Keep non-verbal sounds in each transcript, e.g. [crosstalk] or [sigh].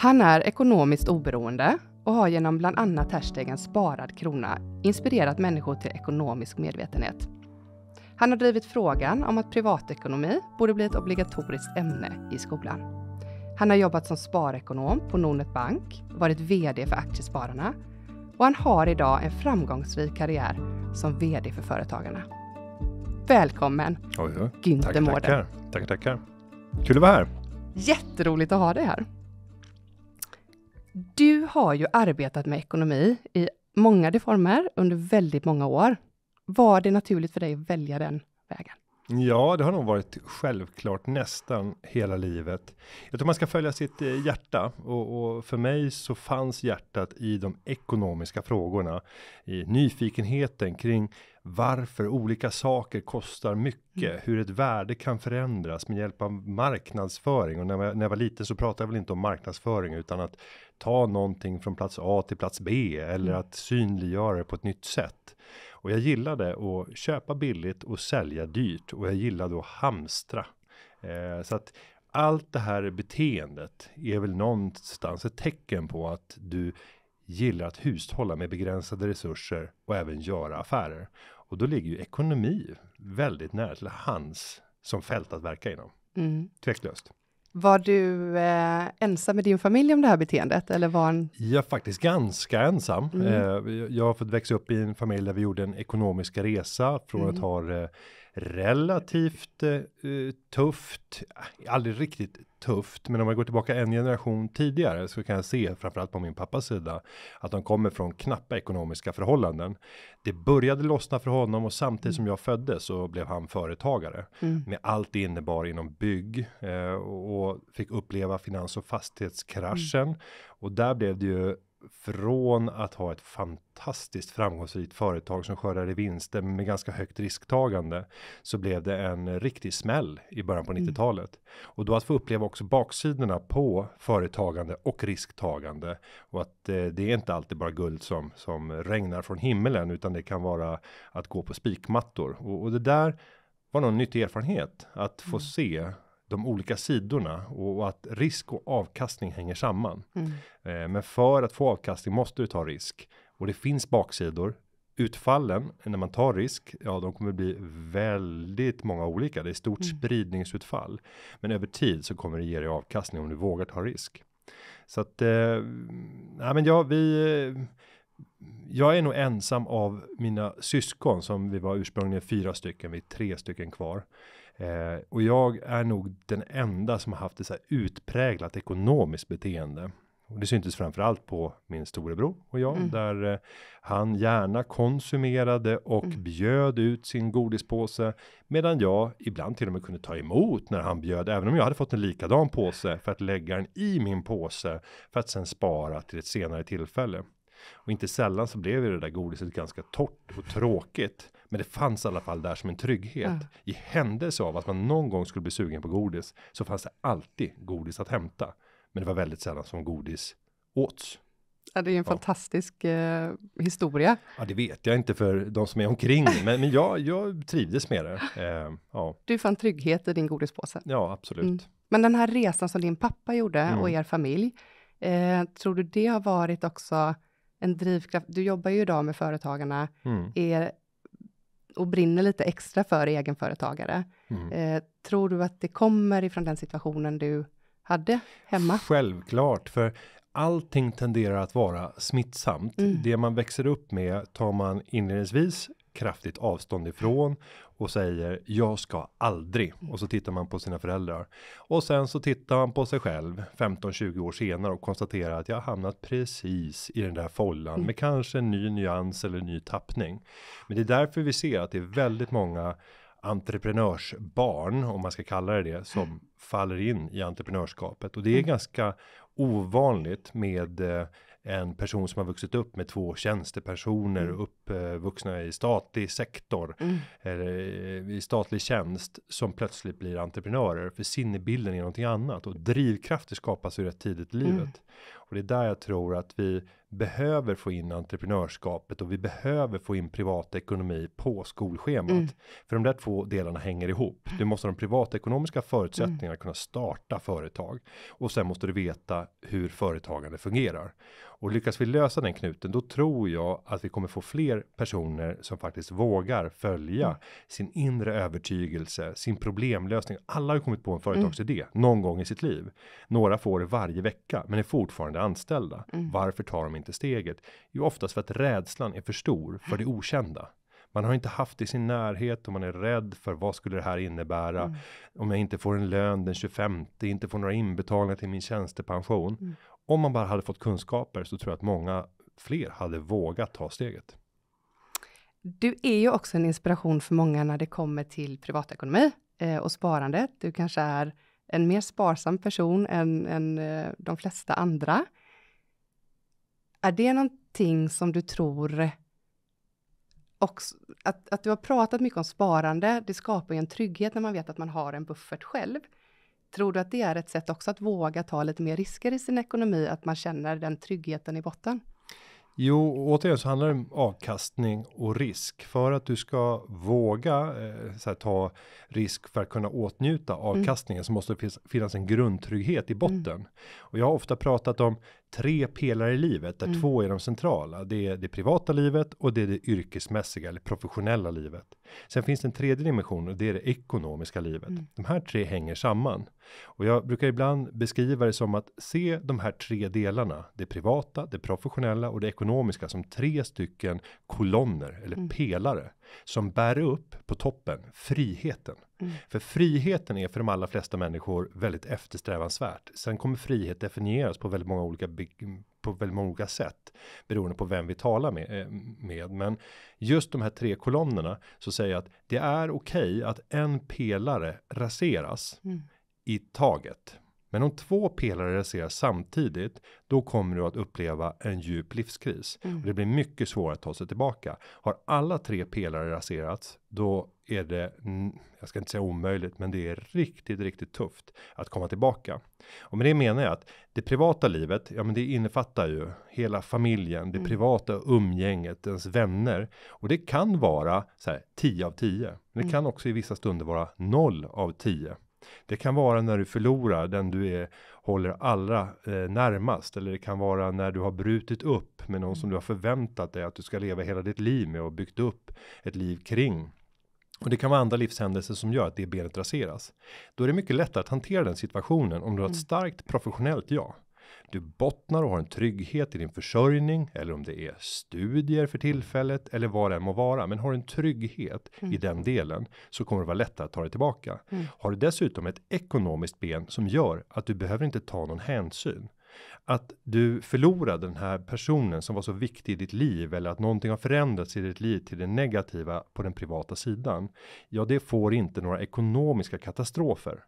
Han är ekonomiskt oberoende och har genom bland annat hashtaggen sparad krona inspirerat människor till ekonomisk medvetenhet. Han har drivit frågan om att privatekonomi borde bli ett obligatoriskt ämne i skolan. Han har jobbat som sparekonom på Nordnet Bank, varit VD för Aktiespararna och han har idag en framgångsrik karriär som VD för Företagarna. Välkommen Günther Mårder. Tackar, tackar, tackar. Kul att vara här. Jätteroligt att ha dig här. Du har ju arbetat med ekonomi i många former under väldigt många år. Var det naturligt för dig att välja den vägen? Ja, det har nog varit självklart nästan hela livet. Jag tror man ska följa sitt eh, hjärta och, och, för mig så fanns hjärtat i de ekonomiska frågorna. I nyfikenheten kring varför olika saker kostar mycket, mm. hur ett värde kan förändras med hjälp av marknadsföring. Och när jag, när jag var liten så pratade jag väl inte om marknadsföring utan att ta någonting från plats A till plats B eller mm. att synliggöra det på ett nytt sätt. Och jag gillade att köpa billigt och sälja dyrt och jag gillade att hamstra. Eh, så att allt det här beteendet är väl någonstans ett tecken på att du gillar att hushålla med begränsade resurser och även göra affärer. Och då ligger ju ekonomi väldigt nära till hans som fält att verka inom. Mm. Tveklöst. Var du eh, ensam med din familj om det här beteendet eller var en? Jag är faktiskt ganska ensam. Mm. Eh, jag har fått växa upp i en familj där vi gjorde en ekonomiska resa från mm. att ha eh, relativt eh, eh tufft, eh, aldrig riktigt tufft, men om jag går tillbaka en generation tidigare så kan jag se framförallt på min pappas sida att de kommer från knappa ekonomiska förhållanden. Det började lossna för honom och samtidigt som jag föddes så blev han företagare mm. med allt det innebar inom bygg eh, och fick uppleva finans och fastighetskraschen mm. och där blev det ju från att ha ett fantastiskt framgångsrikt företag som skördade vinster med ganska högt risktagande så blev det en riktig smäll i början på mm. 90-talet och då att få uppleva också baksidorna på företagande och risktagande och att eh, det är inte alltid bara guld som som regnar från himmelen utan det kan vara att gå på spikmattor och, och det där var någon nyttig erfarenhet att få mm. se de olika sidorna och, och, att risk och avkastning hänger samman. Mm. Eh, men för att få avkastning måste du ta risk och det finns baksidor. Utfallen när man tar risk, ja, de kommer bli väldigt många olika. Det är stort mm. spridningsutfall, men över tid så kommer det ge dig avkastning om du vågar ta risk. Så att eh, nej, men ja, vi. Jag är nog ensam av mina syskon som vi var ursprungligen fyra stycken. Vi är tre stycken kvar Eh, och jag är nog den enda som har haft ett så här utpräglat ekonomiskt beteende. Och det syntes framförallt på min storebror och jag, mm. där eh, han gärna konsumerade och mm. bjöd ut sin godispåse, medan jag ibland till och med kunde ta emot när han bjöd, även om jag hade fått en likadan påse för att lägga den i min påse för att sen spara till ett senare tillfälle. Och inte sällan så blev ju det där godiset ganska torrt och tråkigt. Men det fanns i alla fall där som en trygghet. Mm. I händelse av att man någon gång skulle bli sugen på godis så fanns det alltid godis att hämta. Men det var väldigt sällan som godis åts. Ja, det är en ja. fantastisk eh, historia. Ja, det vet jag inte för de som är omkring, [laughs] men, men jag, jag trivdes med det. Eh, ja. Du fann trygghet i din godispåse. Ja, absolut. Mm. Men den här resan som din pappa gjorde mm. och er familj, eh, tror du det har varit också en drivkraft? Du jobbar ju idag med företagarna. Mm. Är och brinner lite extra för egenföretagare. Mm. Eh, tror du att det kommer ifrån den situationen du hade hemma? Självklart, för allting tenderar att vara smittsamt. Mm. Det man växer upp med tar man inledningsvis kraftigt avstånd ifrån och säger jag ska aldrig och så tittar man på sina föräldrar och sen så tittar man på sig själv 15 20 år senare och konstaterar att jag har hamnat precis i den där follan med kanske en ny nyans eller ny tappning. Men det är därför vi ser att det är väldigt många entreprenörsbarn om man ska kalla det det som faller in i entreprenörskapet och det är ganska ovanligt med eh, en person som har vuxit upp med två tjänstepersoner mm. uppvuxna eh, i statlig sektor mm. eller eh, i statlig tjänst som plötsligt blir entreprenörer för sinnebilden är någonting annat och drivkrafter skapas ju rätt tidigt i mm. livet. Mm. Och det är där jag tror att vi behöver få in entreprenörskapet och vi behöver få in privatekonomi på skolschemat. Mm. För de där två delarna hänger ihop. Du måste ha de privatekonomiska förutsättningarna mm. kunna starta företag och sen måste du veta hur företagande fungerar. Och lyckas vi lösa den knuten, då tror jag att vi kommer få fler personer som faktiskt vågar följa mm. sin inre övertygelse, sin problemlösning. Alla har kommit på en mm. företagsidé mm. någon gång i sitt liv. Några får det varje vecka, men är fortfarande anställda. Mm. Varför tar de inte steget? Jo, oftast för att rädslan är för stor för det okända. Man har inte haft det i sin närhet och man är rädd för vad skulle det här innebära? Mm. Om jag inte får en lön den 25, inte får några inbetalningar till min tjänstepension. Mm om man bara hade fått kunskaper så tror jag att många fler hade vågat ta steget. Du är ju också en inspiration för många när det kommer till privatekonomi eh, och sparande. Du kanske är en mer sparsam person än, än eh, de flesta andra. Är det någonting som du tror också, att, att du har pratat mycket om sparande, det skapar ju en trygghet när man vet att man har en buffert själv. Tror du att det är ett sätt också att våga ta lite mer risker i sin ekonomi, att man känner den tryggheten i botten? Jo, återigen så handlar det om avkastning och risk för att du ska våga eh, så här, ta risk för att kunna åtnjuta mm. avkastningen mm. så måste det finnas en grundtrygghet i botten mm. och jag har ofta pratat om tre pelare i livet där mm. två är de centrala. Det är det privata livet och det är det yrkesmässiga eller professionella livet. Sen finns det en tredje dimension och det är det ekonomiska livet. Mm. De här tre hänger samman och jag brukar ibland beskriva det som att se de här tre delarna. Det privata, det professionella och det ekonomiska som tre stycken kolonner eller mm. pelare som bär upp på toppen friheten. Mm. För friheten är för de allra flesta människor väldigt eftersträvansvärt. Sen kommer frihet definieras på väldigt många olika på väldigt många olika sätt beroende på vem vi talar med, eh, med. Men just de här tre kolonnerna så säger jag att det är okej okay att en pelare raseras mm. i taget. Men om två pelare raseras samtidigt, då kommer du att uppleva en djup livskris mm. och det blir mycket svårare att ta sig tillbaka. Har alla tre pelare raserats, då är det, jag ska inte säga omöjligt, men det är riktigt, riktigt tufft att komma tillbaka. Och med det menar jag att det privata livet, ja, men det innefattar ju hela familjen, det mm. privata umgänget, ens vänner och det kan vara så här 10 av 10. Men det mm. kan också i vissa stunder vara 0 av 10. Det kan vara när du förlorar den du är håller allra eh, närmast eller det kan vara när du har brutit upp med någon som du har förväntat dig att du ska leva hela ditt liv med och byggt upp ett liv kring. Och det kan vara andra livshändelser som gör att det benet raseras. Då är det mycket lättare att hantera den situationen om du har ett mm. starkt professionellt jag. Du bottnar och har en trygghet i din försörjning eller om det är studier för tillfället eller vad det än må vara, men har du en trygghet mm. i den delen så kommer det vara lättare att ta dig tillbaka. Mm. Har du dessutom ett ekonomiskt ben som gör att du behöver inte ta någon hänsyn att du förlorar den här personen som var så viktig i ditt liv eller att någonting har förändrats i ditt liv till det negativa på den privata sidan. Ja, det får inte några ekonomiska katastrofer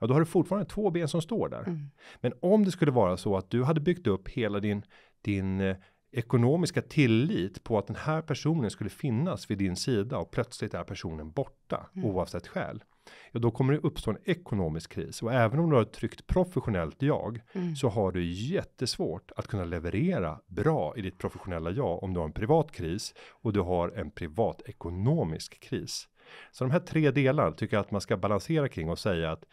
ja då har du fortfarande två ben som står där. Mm. Men om det skulle vara så att du hade byggt upp hela din, din eh, ekonomiska tillit på att den här personen skulle finnas vid din sida och plötsligt är personen borta mm. oavsett skäl. Ja, då kommer det uppstå en ekonomisk kris och även om du har ett tryggt professionellt jag mm. så har du jättesvårt att kunna leverera bra i ditt professionella jag om du har en privat kris och du har en privat ekonomisk kris. Så de här tre delarna tycker jag att man ska balansera kring och säga att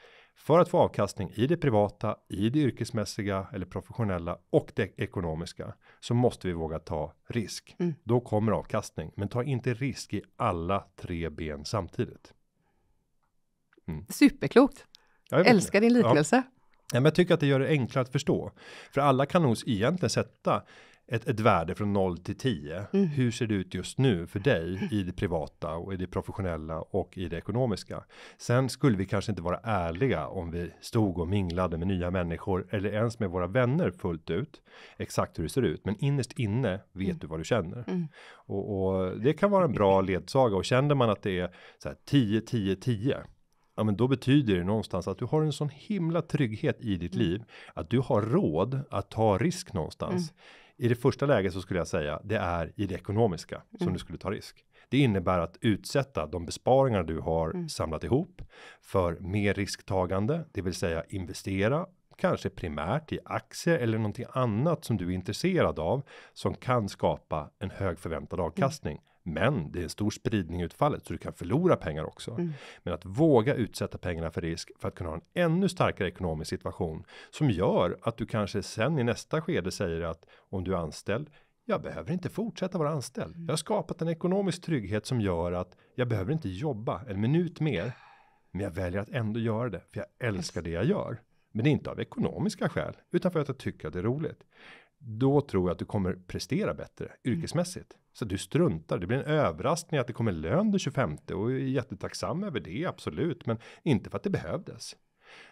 för att få avkastning i det privata, i det yrkesmässiga eller professionella och det ekonomiska så måste vi våga ta risk. Mm. Då kommer avkastning, men ta inte risk i alla tre ben samtidigt. Mm. Superklokt. Jag Älskar det. din liknelse. Ja. Ja, men jag tycker att det gör det enklare att förstå. För alla kan nog egentligen sätta ett, ett värde från 0 till 10. Mm. Hur ser det ut just nu för dig i det privata och i det professionella och i det ekonomiska? Sen skulle vi kanske inte vara ärliga om vi stod och minglade med nya människor eller ens med våra vänner fullt ut. Exakt hur det ser ut, men innerst inne vet mm. du vad du känner mm. och, och, det kan vara en bra ledsaga och känner man att det är så här 10 10 10 ja, men då betyder det någonstans att du har en sån himla trygghet i ditt mm. liv att du har råd att ta risk någonstans. Mm. I det första läget så skulle jag säga det är i det ekonomiska mm. som du skulle ta risk. Det innebär att utsätta de besparingar du har mm. samlat ihop för mer risktagande, det vill säga investera kanske primärt i aktier eller någonting annat som du är intresserad av som kan skapa en hög förväntad mm. avkastning. Mm. Men det är en stor spridning i utfallet så du kan förlora pengar också. Mm. Men att våga utsätta pengarna för risk för att kunna ha en ännu starkare ekonomisk situation som gör att du kanske sen i nästa skede säger att om du är anställd jag behöver inte fortsätta vara anställd. Mm. Jag har skapat en ekonomisk trygghet som gör att jag behöver inte jobba en minut mer. Men jag väljer att ändå göra det för jag älskar det jag gör. Men det är inte av ekonomiska skäl utan för att jag tycker att det är roligt då tror jag att du kommer prestera bättre mm. yrkesmässigt. Mm. Så du struntar, det blir en överraskning att det kommer lön den 25 och är jättetacksam över det, absolut, men inte för att det behövdes.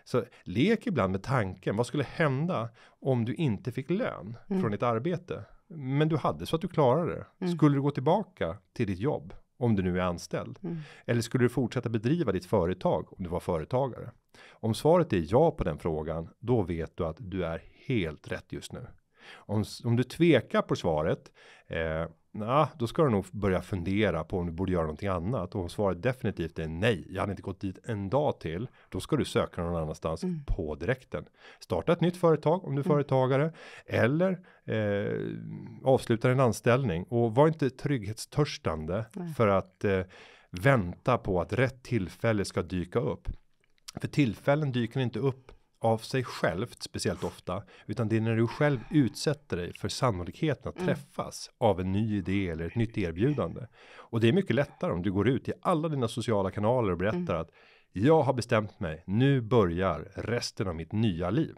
Så lek ibland med tanken, vad skulle hända om du inte fick lön mm. från ditt arbete? Men du hade så att du klarade det. Mm. Skulle du gå tillbaka till ditt jobb? Om du nu är anställd. Mm. Eller skulle du fortsätta bedriva ditt företag om du var företagare? Om svaret är ja på den frågan, då vet du att du är helt rätt just nu. Om, om du tvekar på svaret, eh, nah, då ska du nog börja fundera på om du borde göra någonting annat. Och om svaret definitivt är nej, jag hade inte gått dit en dag till, då ska du söka någon annanstans mm. på direkten. Starta ett nytt företag om du är mm. företagare eller eh, avsluta en anställning och var inte trygghetstörstande nej. för att eh, vänta på att rätt tillfälle ska dyka upp. För tillfällen dyker inte upp av sig självt speciellt ofta, utan det är när du själv utsätter dig för sannolikheten att mm. träffas mm. av en ny idé eller ett nytt erbjudande. Och det är mycket lättare om du går ut i alla dina sociala kanaler och berättar mm. att jag har bestämt mig. Nu börjar resten av mitt nya liv.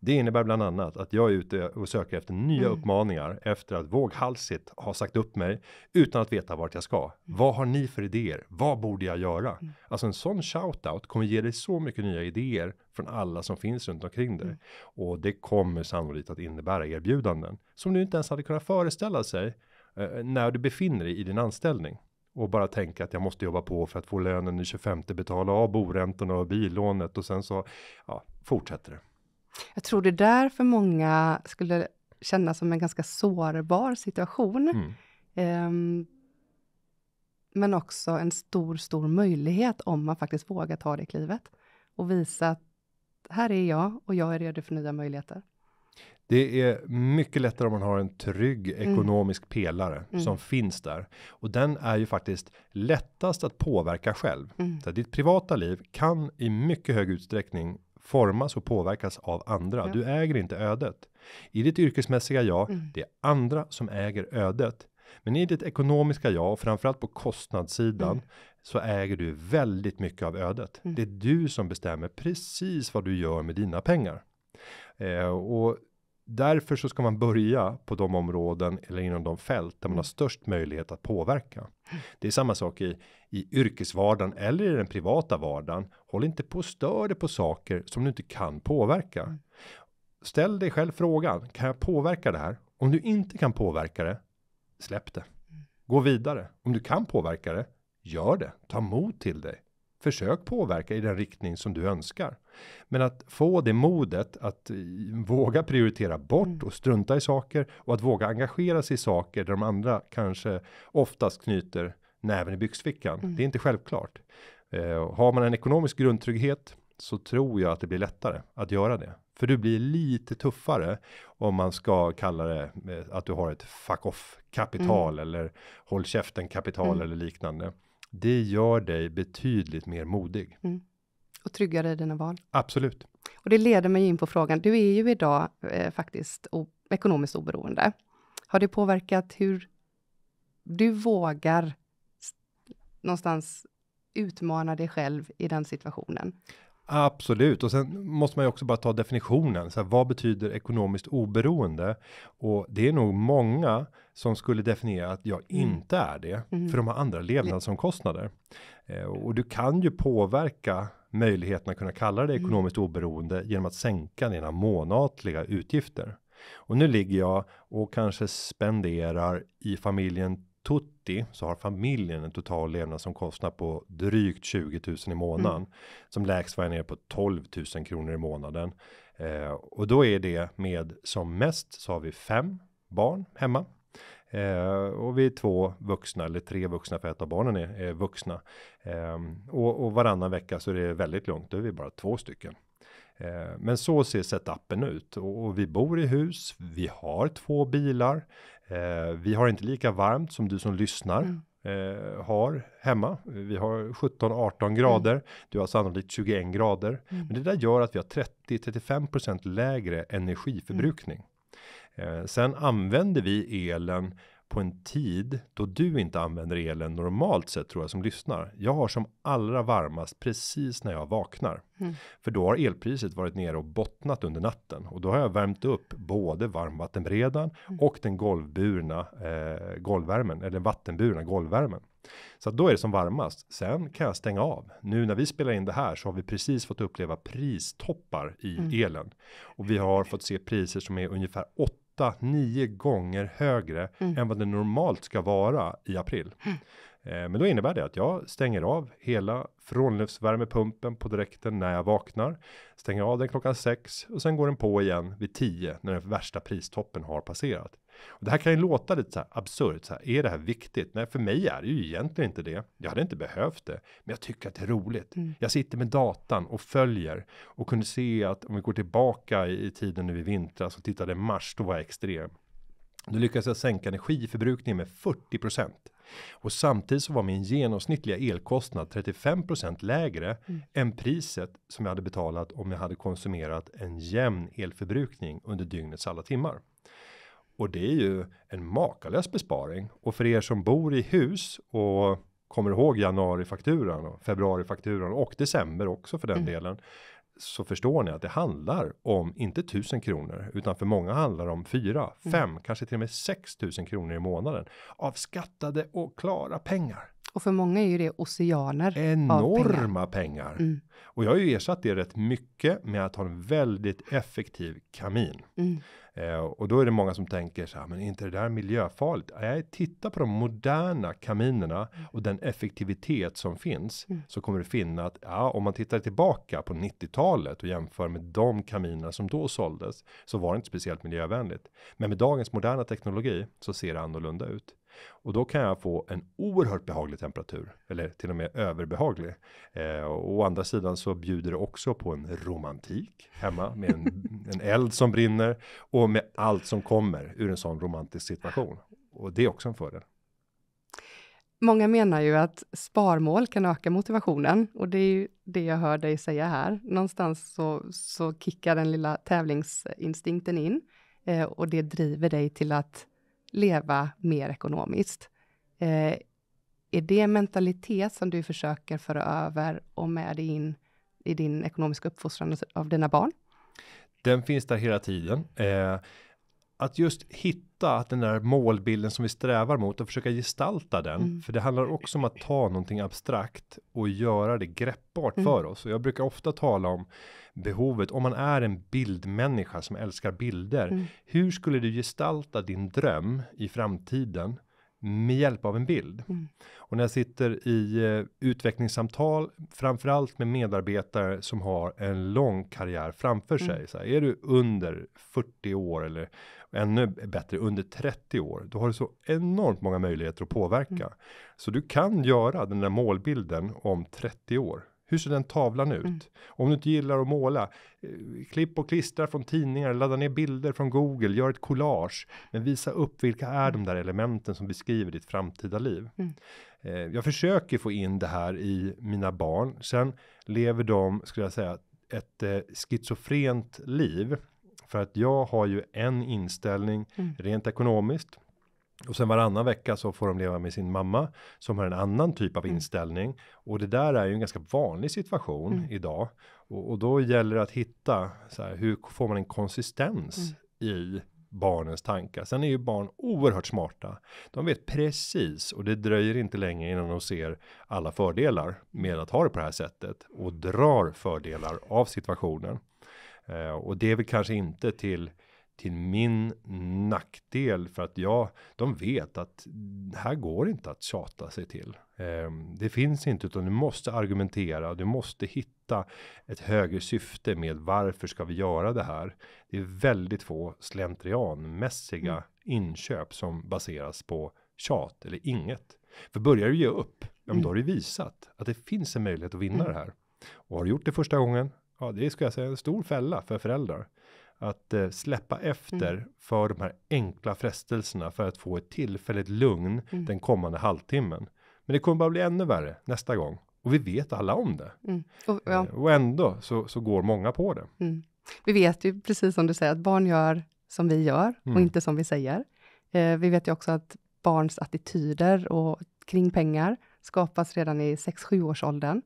Det innebär bland annat att jag är ute och söker efter nya mm. uppmaningar efter att våghalsigt ha sagt upp mig utan att veta vart jag ska. Mm. Vad har ni för idéer? Vad borde jag göra? Mm. Alltså en sån shoutout kommer ge dig så mycket nya idéer från alla som finns runt omkring dig mm. och det kommer sannolikt att innebära erbjudanden som du inte ens hade kunnat föreställa sig eh, när du befinner dig i din anställning och bara tänka att jag måste jobba på för att få lönen i 25 betala av boräntorna och billånet och sen så ja, fortsätter det. Jag tror det där för många skulle kännas som en ganska sårbar situation. Mm. Um, men också en stor, stor möjlighet om man faktiskt vågar ta det klivet och visa att här är jag och jag är redo för nya möjligheter. Det är mycket lättare om man har en trygg mm. ekonomisk mm. pelare mm. som finns där och den är ju faktiskt lättast att påverka själv. Mm. Så ditt privata liv kan i mycket hög utsträckning formas och påverkas av andra. Ja. Du äger inte ödet. I ditt yrkesmässiga jag, mm. det är andra som äger ödet. Men i ditt ekonomiska jag, och framförallt på kostnadssidan, mm. så äger du väldigt mycket av ödet. Mm. Det är du som bestämmer precis vad du gör med dina pengar. Eh, och därför så ska man börja på de områden eller inom de fält där man har störst möjlighet att påverka. Det är samma sak i i yrkesvardagen eller i den privata vardagen. Håll inte på och stör dig på saker som du inte kan påverka. Ställ dig själv frågan kan jag påverka det här? Om du inte kan påverka det. Släpp det. Gå vidare. Om du kan påverka det. Gör det. Ta mod till dig. Försök påverka i den riktning som du önskar men att få det modet att eh, våga prioritera bort mm. och strunta i saker och att våga engagera sig i saker där de andra kanske oftast knyter näven i byxfickan. Mm. Det är inte självklart. Eh, har man en ekonomisk grundtrygghet så tror jag att det blir lättare att göra det. För du blir lite tuffare om man ska kalla det eh, att du har ett fuck off kapital mm. eller håll käften kapital mm. eller liknande. Det gör dig betydligt mer modig. Mm. Och tryggare i dina val. Absolut. Och det leder mig in på frågan, du är ju idag eh, faktiskt ekonomiskt oberoende. Har det påverkat hur du vågar någonstans utmana dig själv i den situationen? Absolut, och sen måste man ju också bara ta definitionen. Så här, vad betyder ekonomiskt oberoende? Och det är nog många som skulle definiera att jag mm. inte är det, mm. för de har andra levnadsomkostnader. Eh, och du kan ju påverka möjligheten att kunna kalla det mm. ekonomiskt oberoende genom att sänka dina månatliga utgifter. Och nu ligger jag och kanske spenderar i familjen Tutti så har familjen en total levnadsomkostnad på drygt 20 000 i månaden. Mm. Som lägst var jag ner på 12 000 kronor i månaden. Eh, och då är det med som mest så har vi fem barn hemma Eh, och vi är två vuxna eller tre vuxna för ett av barnen är, är vuxna. Eh, och, och varannan vecka så är det väldigt lugnt, då är vi bara två stycken. Eh, men så ser setupen ut och, och vi bor i hus. Vi har två bilar. Eh, vi har inte lika varmt som du som lyssnar. Mm. Eh, har hemma. Vi har 17 18 mm. grader. Mm. Du har sannolikt 21 grader, mm. men det där gör att vi har 30 35 lägre energiförbrukning. Eh, sen använder vi elen på en tid då du inte använder elen normalt sett tror jag som lyssnar. Jag har som allra varmast precis när jag vaknar, mm. för då har elpriset varit nere och bottnat under natten och då har jag värmt upp både varmvattenberedaren mm. och den golvburna eh, golvvärmen eller vattenburna golvvärmen. Så att då är det som varmast. Sen kan jag stänga av. Nu när vi spelar in det här så har vi precis fått uppleva pristoppar i mm. elen och vi har fått se priser som är ungefär 8 8-9 gånger högre mm. än vad det normalt ska vara i april. Mm. Eh, men då innebär det att jag stänger av hela frånluftsvärmepumpen på direkten när jag vaknar. Stänger av den klockan sex och sen går den på igen vid tio när den värsta pristoppen har passerat. Och det här kan ju låta lite så här absurt. Så här, är det här viktigt? Nej, för mig är det ju egentligen inte det. Jag hade inte behövt det, men jag tycker att det är roligt. Mm. Jag sitter med datan och följer och kunde se att om vi går tillbaka i tiden nu i vintras och tittade mars, då var jag extrem. Då lyckades jag sänka energiförbrukningen med 40 och samtidigt så var min genomsnittliga elkostnad 35 lägre mm. än priset som jag hade betalat om jag hade konsumerat en jämn elförbrukning under dygnets alla timmar. Och det är ju en makalös besparing och för er som bor i hus och kommer ihåg januari fakturan och februari fakturan och december också för den mm. delen så förstår ni att det handlar om inte tusen kronor utan för många handlar om fyra, mm. fem, mm. kanske till och med sex kronor i månaden av skattade och klara pengar. Och för många är ju det oceaner. Enorma pengar. pengar. Mm. Och jag har ju ersatt det rätt mycket med att ha en väldigt effektiv kamin. Mm. Eh, och då är det många som tänker så här, men inte det där miljöfarligt? Nej, titta på de moderna kaminerna mm. och den effektivitet som finns mm. så kommer du finna att ja, om man tittar tillbaka på 90-talet och jämför med de kaminerna som då såldes så var det inte speciellt miljövänligt. Men med dagens moderna teknologi så ser det annorlunda ut och då kan jag få en oerhört behaglig temperatur eller till och med överbehaglig. Eh, och å andra sidan så bjuder det också på en romantik hemma med en, [laughs] en eld som brinner och med allt som kommer ur en sån romantisk situation och det är också en fördel. Många menar ju att sparmål kan öka motivationen och det är ju det jag hör dig säga här. Någonstans så, så kickar den lilla tävlingsinstinkten in eh, och det driver dig till att leva mer ekonomiskt. Eh, är det mentalitet som du försöker föra över och med dig in i din ekonomiska uppfostran av dina barn? Den finns där hela tiden. Eh, att just hitta att den där målbilden som vi strävar mot och försöka gestalta den, mm. för det handlar också om att ta någonting abstrakt och göra det greppbart mm. för oss. Och jag brukar ofta tala om behovet, om man är en bildmänniska som älskar bilder, mm. hur skulle du gestalta din dröm i framtiden? med hjälp av en bild. Mm. Och när jag sitter i eh, utvecklingssamtal, framförallt med medarbetare som har en lång karriär framför mm. sig. Så här, är du under 40 år eller ännu bättre under 30 år, då har du så enormt många möjligheter att påverka. Mm. Så du kan göra den där målbilden om 30 år. Hur ser den tavlan ut? Mm. Om du inte gillar att måla, eh, klipp och klistra från tidningar, ladda ner bilder från Google, gör ett collage, men visa upp vilka är mm. de där elementen som beskriver ditt framtida liv. Mm. Eh, jag försöker få in det här i mina barn. Sen lever de, skulle jag säga, ett eh, schizofrent liv för att jag har ju en inställning mm. rent ekonomiskt. Och sen varannan vecka så får de leva med sin mamma som har en annan typ av mm. inställning och det där är ju en ganska vanlig situation mm. idag och, och, då gäller det att hitta så här, hur får man en konsistens mm. i barnens tankar. Sen är ju barn oerhört smarta. De vet precis och det dröjer inte länge innan de ser alla fördelar med att ha det på det här sättet och drar fördelar av situationen. Eh, och det är väl kanske inte till till min nackdel för att jag, de vet att här går inte att tjata sig till. Ehm, det finns inte utan du måste argumentera och du måste hitta ett högre syfte med varför ska vi göra det här? Det är väldigt få slentrianmässiga mm. inköp som baseras på tjat eller inget. För börjar du ge upp, ja, men då har mm. du visat att det finns en möjlighet att vinna mm. det här. Och har du gjort det första gången, ja, det är ska jag säga en stor fälla för föräldrar. Att eh, släppa efter mm. för de här enkla frestelserna för att få ett tillfälligt lugn mm. den kommande halvtimmen. Men det kommer bara bli ännu värre nästa gång och vi vet alla om det. Mm. Och, ja. Eh, och, ändå så, så går många på det. Mm. Vi vet ju precis som du säger att barn gör som vi gör och mm. inte som vi säger. Eh, vi vet ju också att barns attityder och kring pengar skapas redan i 6-7 års åldern.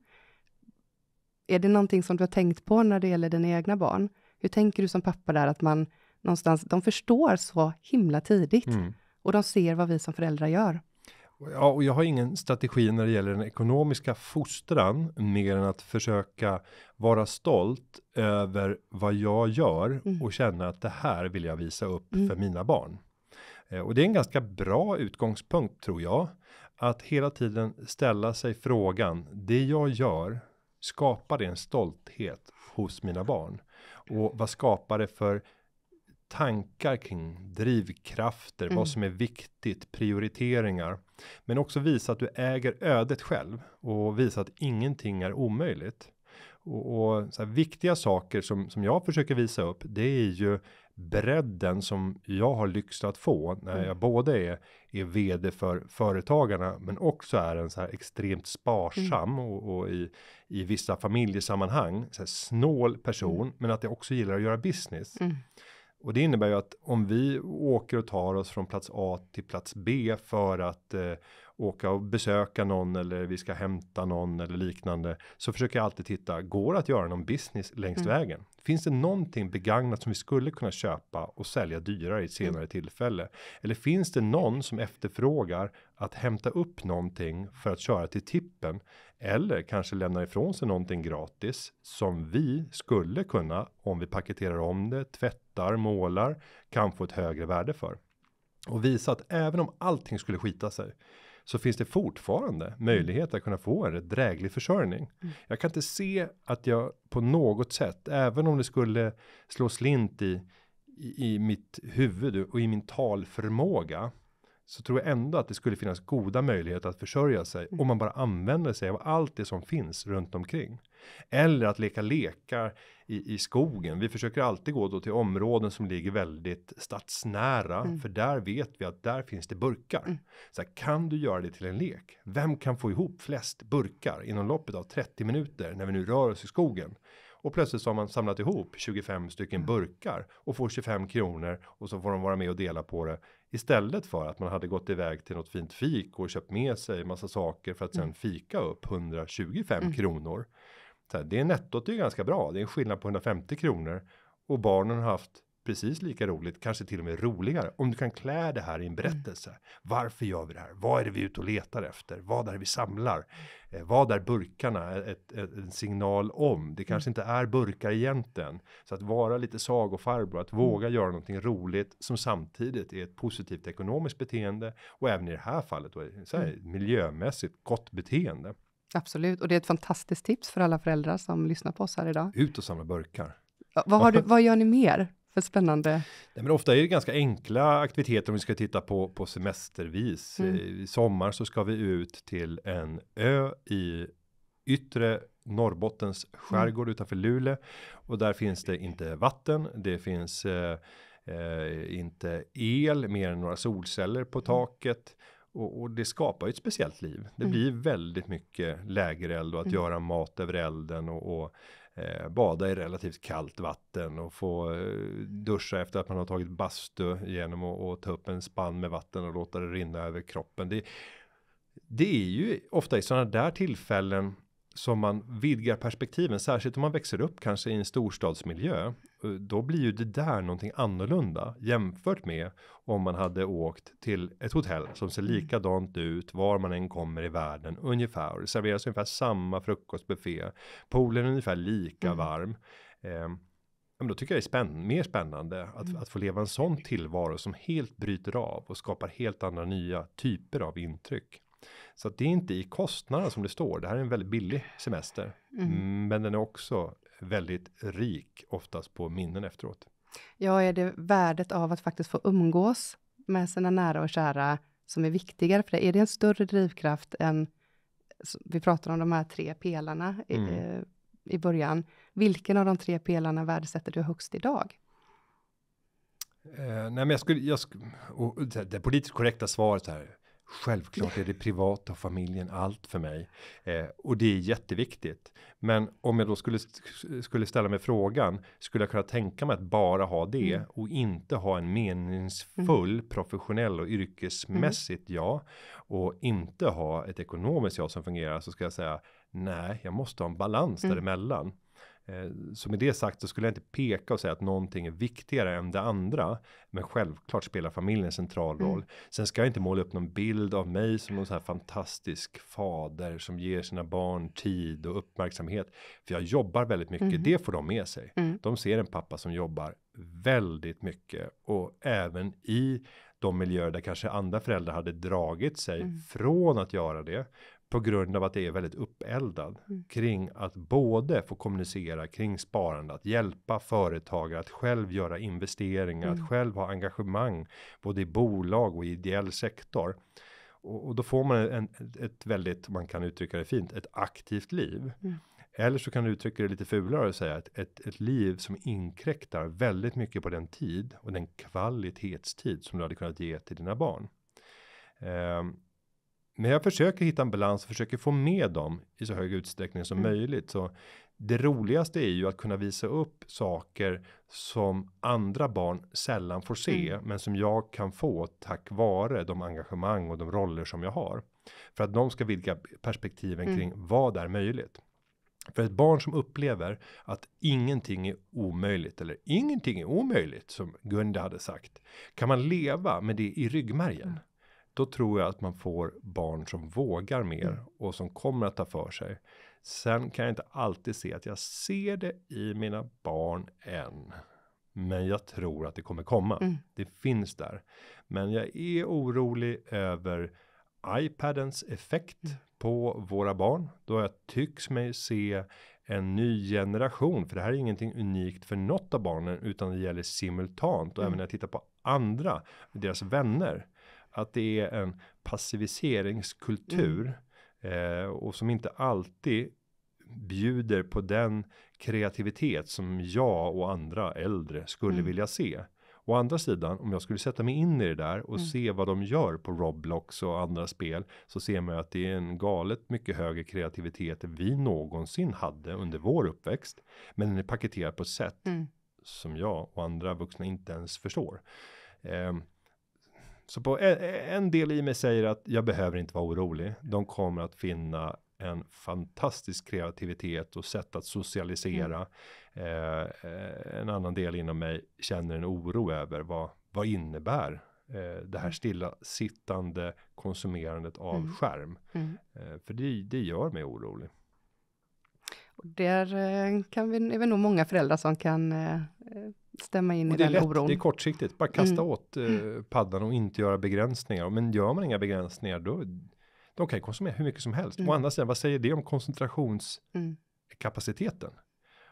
Är det någonting som du har tänkt på när det gäller dina egna barn? Hur tänker du som pappa där att man någonstans, de förstår så himla tidigt mm. och de ser vad vi som föräldrar gör. Ja, och jag har ingen strategi när det gäller den ekonomiska fostran mer än att försöka vara stolt över vad jag gör mm. och känna att det här vill jag visa upp mm. för mina barn. Eh, och det är en ganska bra utgångspunkt tror jag. Att hela tiden ställa sig frågan, det jag gör, skapar det en stolthet hos mina barn? Och vad skapar det för tankar kring drivkrafter, mm. vad som är viktigt, prioriteringar, men också visa att du äger ödet själv och visa att ingenting är omöjligt. Och, och så här, viktiga saker som som jag försöker visa upp, det är ju bredden som jag har lyxat att få när mm. jag både är, är vd för företagarna men också är en så här extremt sparsam mm. och, och, i, i vissa familjesammanhang så här snål person mm. men att jag också gillar att göra business. Mm. Och det innebär ju att om vi åker och tar oss från plats A till plats B för att eh, åka och besöka någon eller vi ska hämta någon eller liknande så försöker jag alltid titta. Går det att göra någon business längs mm. vägen? Finns det någonting begagnat som vi skulle kunna köpa och sälja dyrare i ett senare mm. tillfälle? Eller finns det någon som efterfrågar att hämta upp någonting för att köra till tippen eller kanske lämna ifrån sig någonting gratis som vi skulle kunna om vi paketerar om det, tvättar, målar kan få ett högre värde för och visa att även om allting skulle skita sig så finns det fortfarande mm. möjlighet att kunna få en dräglig försörjning. Mm. Jag kan inte se att jag på något sätt, även om det skulle slå slint i i, i mitt huvud och i min talförmåga så tror jag ändå att det skulle finnas goda möjligheter att försörja sig mm. om man bara använder sig av allt det som finns runt omkring. Eller att leka lekar i, i skogen. Vi försöker alltid gå då till områden som ligger väldigt stadsnära, mm. för där vet vi att där finns det burkar. Mm. Så här, kan du göra det till en lek? Vem kan få ihop flest burkar inom loppet av 30 minuter när vi nu rör oss i skogen? och plötsligt så har man samlat ihop 25 stycken mm. burkar och får 25 kronor och så får de vara med och dela på det istället för att man hade gått iväg till något fint fik och köpt med sig massa saker för att sen mm. fika upp 125 mm. kronor. Så här, det är nettot är ganska bra. Det är en skillnad på 150 kronor och barnen har haft precis lika roligt, kanske till och med roligare om du kan klä det här i en mm. berättelse. Mm. Varför gör vi det här? Vad är det vi är ute och letar efter? Vad är det vi samlar? Eh, vad är burkarna? Ett, ett, e-, en signal om. Det kanske mm. inte är burkar egentligen. Så att vara lite sagofarbror, att mm. våga göra någonting roligt som samtidigt är ett positivt ekonomiskt beteende och även i det här fallet då, så här, mm. miljömässigt gott beteende. Absolut, och det är ett fantastiskt tips för alla föräldrar som lyssnar på oss här idag. Ut och samla burkar. Vad, har du, vad gör ni mer? för spännande? Nej, men ofta är det ganska enkla aktiviteter om vi ska titta på på semestervis. Mm. Eh, I sommar så ska vi ut till en ö i yttre Norrbottens skärgård mm. utanför Luleå och där finns det inte vatten. Det finns eh, eh, inte el mer än några solceller på mm. taket och, och det skapar ju ett speciellt liv. Det mm. blir väldigt mycket lägereld och att mm. göra mat över elden och, och Eh, bada i relativt kallt vatten och få eh, duscha efter att man har tagit bastu genom att, att ta upp en spann med vatten och låta det rinna över kroppen. Det, det är ju ofta i sådana där tillfällen som man vidgar perspektiven, särskilt om man växer upp kanske i en storstadsmiljö. Eh, då blir ju det där någonting annorlunda jämfört med om man hade åkt till ett hotell som ser mm. likadant ut var man än kommer i världen ungefär. Det serveras ungefär samma frukostbuffé. Poolen är ungefär lika mm. varm. Eh, men då tycker jag det är spänn mer spännande att, mm. att få leva en sån tillvaro som helt bryter av och skapar helt andra nya typer av intryck. Så att det är inte i kostnaderna som det står. Det här är en väldigt billig semester, mm. mm. men den är också väldigt rik oftast på minnen efteråt. Ja, är det värdet av att faktiskt få umgås med sina nära och kära som är viktigare för dig? Är det en större drivkraft än vi pratar om de här tre pelarna mm. i, eh, i början. Vilken av de tre pelarna värdesätter du högst idag? Eh, nej, men jag skulle, jag skulle och det, det politiskt korrekta svaret här Självklart är det privata och familjen allt för mig eh, och det är jätteviktigt. Men om jag då skulle skulle ställa mig frågan skulle jag kunna tänka mig att bara ha det mm. och inte ha en meningsfull mm. professionell och yrkesmässigt mm. ja och inte ha ett ekonomiskt ja som fungerar så ska jag säga nej, jag måste ha en balans mm. däremellan. Eh, så med det sagt så skulle jag inte peka och säga att någonting är viktigare än det andra. Men självklart spelar familjen en central mm. roll. Mm. Sen ska jag inte måla upp någon bild av mig som någon så här fantastisk fader som ger sina barn tid och uppmärksamhet. För jag jobbar väldigt mycket, mm. det får de med sig. Mm. De ser en pappa som jobbar väldigt mycket och även i de miljöer där kanske andra föräldrar hade dragit sig mm. från att göra det på grund av att det är väldigt uppeldad mm. kring att både få kommunicera kring sparande, att hjälpa företagare att själv göra investeringar, mm. att själv ha engagemang både i bolag och i ideell sektor. Och, och då får man en, ett väldigt, man kan uttrycka det fint, ett aktivt liv. Mm. Eller så kan du uttrycka det lite fulare och säga att ett, ett liv som inkräktar väldigt mycket på den tid och den kvalitetstid som du hade kunnat ge till dina barn. Um, men jag försöker hitta en balans och försöker få med dem i så hög utsträckning som mm. möjligt. Så det roligaste är ju att kunna visa upp saker som andra barn sällan får se, mm. men som jag kan få tack vare de engagemang och de roller som jag har för att de ska vidga perspektiven mm. kring vad är möjligt. För ett barn som upplever att ingenting är omöjligt eller ingenting är omöjligt som Gunde hade sagt kan man leva med det i ryggmärgen. Mm. Då tror jag att man får barn som vågar mer mm. och som kommer att ta för sig. Sen kan jag inte alltid se att jag ser det i mina barn än. Men jag tror att det kommer komma. Mm. Det finns där. Men jag är orolig över iPadens effekt mm. på våra barn. Då jag tycks mig se en ny generation, för det här är ingenting unikt för något av barnen, utan det gäller simultant och mm. även när jag tittar på andra, deras vänner, att det är en passiviseringskultur mm. eh, och som inte alltid bjuder på den kreativitet som jag och andra äldre skulle mm. vilja se. Å andra sidan, om jag skulle sätta mig in i det där och mm. se vad de gör på Roblox och andra spel så ser man att det är en galet mycket högre kreativitet vi någonsin hade under vår uppväxt. Men den är paketerad på ett sätt mm. som jag och andra vuxna inte ens förstår. Um, så på en, en del i mig säger att jag behöver inte vara orolig. De kommer att finna en fantastisk kreativitet och sätt att socialisera. Mm. Eh, en annan del inom mig känner en oro över vad, vad innebär eh, det här mm. stilla sittande konsumerandet av mm. skärm? Mm. Eh, för det, det gör mig orolig. Och där eh, kan vi, är vi nog många föräldrar som kan eh, stämma in och i den lätt, oron. Det är kortsiktigt, bara kasta mm. åt eh, mm. paddan och inte göra begränsningar. Men gör man inga begränsningar då de kan konsumera hur mycket som helst. Mm. Å andra sidan, vad säger det om koncentrationskapaciteten? Mm.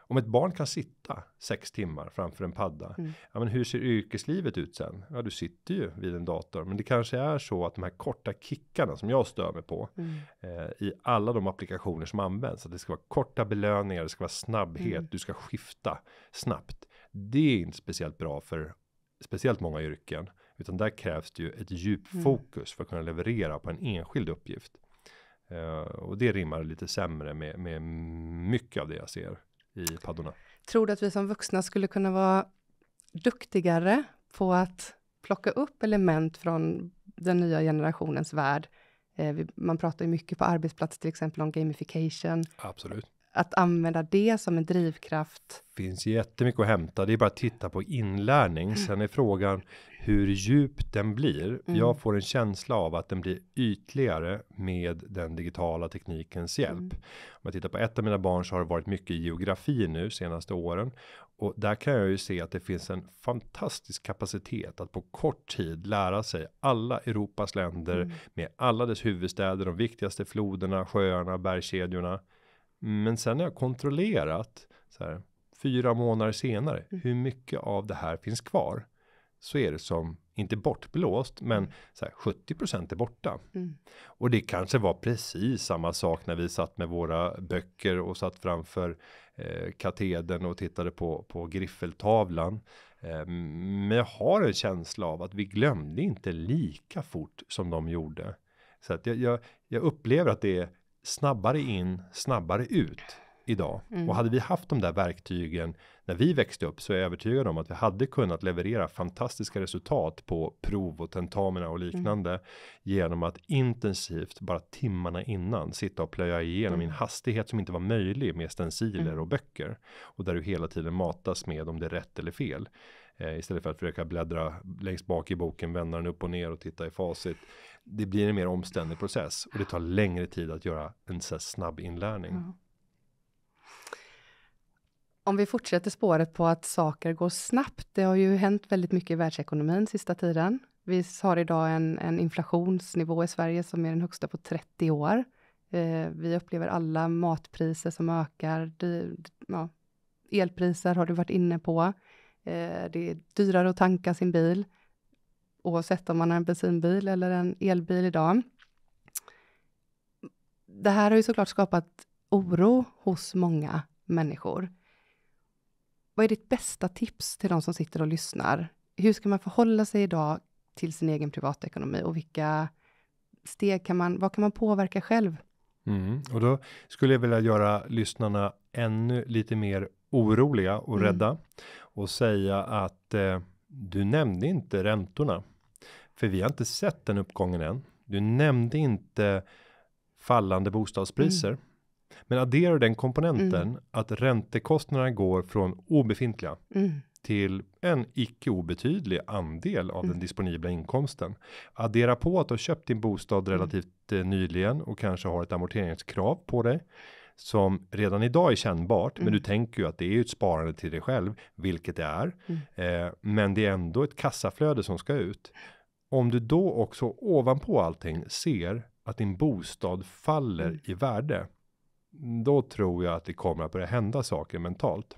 Om ett barn kan sitta sex timmar framför en padda, mm. ja, men hur ser yrkeslivet ut sen? Ja, du sitter ju vid en dator, men det kanske är så att de här korta kickarna som jag stör mig på mm. eh, i alla de applikationer som används, att det ska vara korta belöningar, det ska vara snabbhet, mm. du ska skifta snabbt. Det är inte speciellt bra för speciellt många yrken, utan där krävs det ju ett djupfokus mm. för att kunna leverera på en enskild uppgift. Uh, och det rimmar lite sämre med, med mycket av det jag ser i paddorna. Tror du att vi som vuxna skulle kunna vara duktigare på att plocka upp element från den nya generationens värld? Eh, vi, man pratar ju mycket på arbetsplats till exempel om gamification. Absolut att använda det som en drivkraft? Finns jättemycket att hämta. Det är bara att titta på inlärning. Mm. Sen är frågan hur djup den blir. Mm. Jag får en känsla av att den blir ytligare med den digitala teknikens hjälp. Mm. Om jag tittar på ett av mina barn så har det varit mycket geografi nu senaste åren och där kan jag ju se att det finns en fantastisk kapacitet att på kort tid lära sig alla Europas länder mm. med alla dess huvudstäder, de viktigaste floderna, sjöarna, bergskedjorna men sen har jag kontrollerat så här, fyra månader senare mm. hur mycket av det här finns kvar. Så är det som inte bortblåst, men mm. så här, 70 är borta. Mm. Och det kanske var precis samma sak när vi satt med våra böcker och satt framför eh, katedern och tittade på, på griffeltavlan. Eh, men jag har en känsla av att vi glömde inte lika fort som de gjorde. Så att jag, jag, jag upplever att det är snabbare in, snabbare ut idag. Mm. Och hade vi haft de där verktygen när vi växte upp så är jag övertygad om att vi hade kunnat leverera fantastiska resultat på prov och tentamina och mm. liknande mm. genom att intensivt bara timmarna innan sitta och plöja igenom mm. i en hastighet som inte var möjlig med stenciler mm. och böcker och där du hela tiden matas med om det är rätt eller fel. Eh, istället för att försöka bläddra längst bak i boken, vända den upp och ner och titta i facit. Det blir en mer omständlig process och det tar längre tid att göra en så här snabb inlärning. Mm. Om vi fortsätter spåret på att saker går snabbt. Det har ju hänt väldigt mycket i världsekonomin sista tiden. Vi har idag en, en inflationsnivå i Sverige som är den högsta på 30 år. Eh, vi upplever alla matpriser som ökar. De, ja, elpriser har du varit inne på. Eh, det är dyrare att tanka sin bil, oavsett om man har en bensinbil eller en elbil idag. Det här har ju såklart skapat oro hos många människor. Vad är ditt bästa tips till de som sitter och lyssnar? Hur ska man förhålla sig idag till sin egen privatekonomi och vilka steg kan man, vad kan man påverka själv? Mm, och då skulle jag vilja göra lyssnarna ännu lite mer oroliga och mm. rädda och säga att eh, du nämnde inte räntorna för vi har inte sett den uppgången än. Du nämnde inte fallande bostadspriser. Mm. Men adderar den komponenten mm. att räntekostnaderna går från obefintliga mm. till en icke obetydlig andel av den mm. disponibla inkomsten. Addera på att du har köpt din bostad mm. relativt eh, nyligen och kanske har ett amorteringskrav på dig som redan idag är kännbart, mm. men du mm. tänker ju att det är ju ett sparande till dig själv, vilket det är. Mm. Eh, men det är ändå ett kassaflöde som ska ut. Om du då också ovanpå allting ser att din bostad faller mm. i värde. Då tror jag att det kommer att börja hända saker mentalt.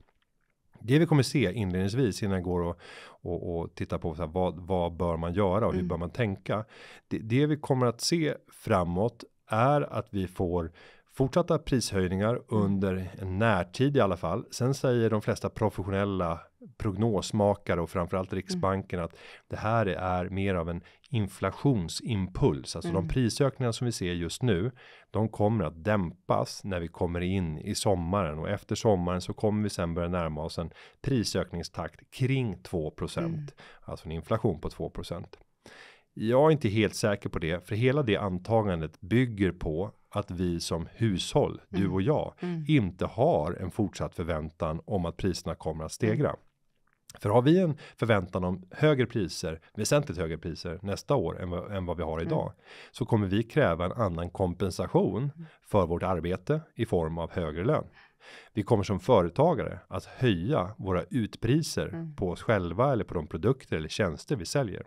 Det vi kommer se inledningsvis innan jag går och, och, och titta på så här, vad, vad bör man göra och hur mm. bör man tänka? Det, det vi kommer att se framåt är att vi får fortsatta prishöjningar mm. under en närtid i alla fall. Sen säger de flesta professionella prognosmakare och framförallt mm. Riksbanken mm. att det här är mer av en inflationsimpuls, alltså mm. de prisökningar som vi ser just nu. De kommer att dämpas när vi kommer in i sommaren och efter sommaren så kommer vi sen börja närma oss en prisökningstakt kring 2 mm. alltså en inflation på 2 jag är inte helt säker på det, för hela det antagandet bygger på att vi som hushåll, du mm. och jag, mm. inte har en fortsatt förväntan om att priserna kommer att stegra. Mm. För har vi en förväntan om högre priser, väsentligt högre priser nästa år än vad, än vad vi har idag, mm. så kommer vi kräva en annan kompensation för vårt arbete i form av högre lön. Vi kommer som företagare att höja våra utpriser mm. på oss själva eller på de produkter eller tjänster vi säljer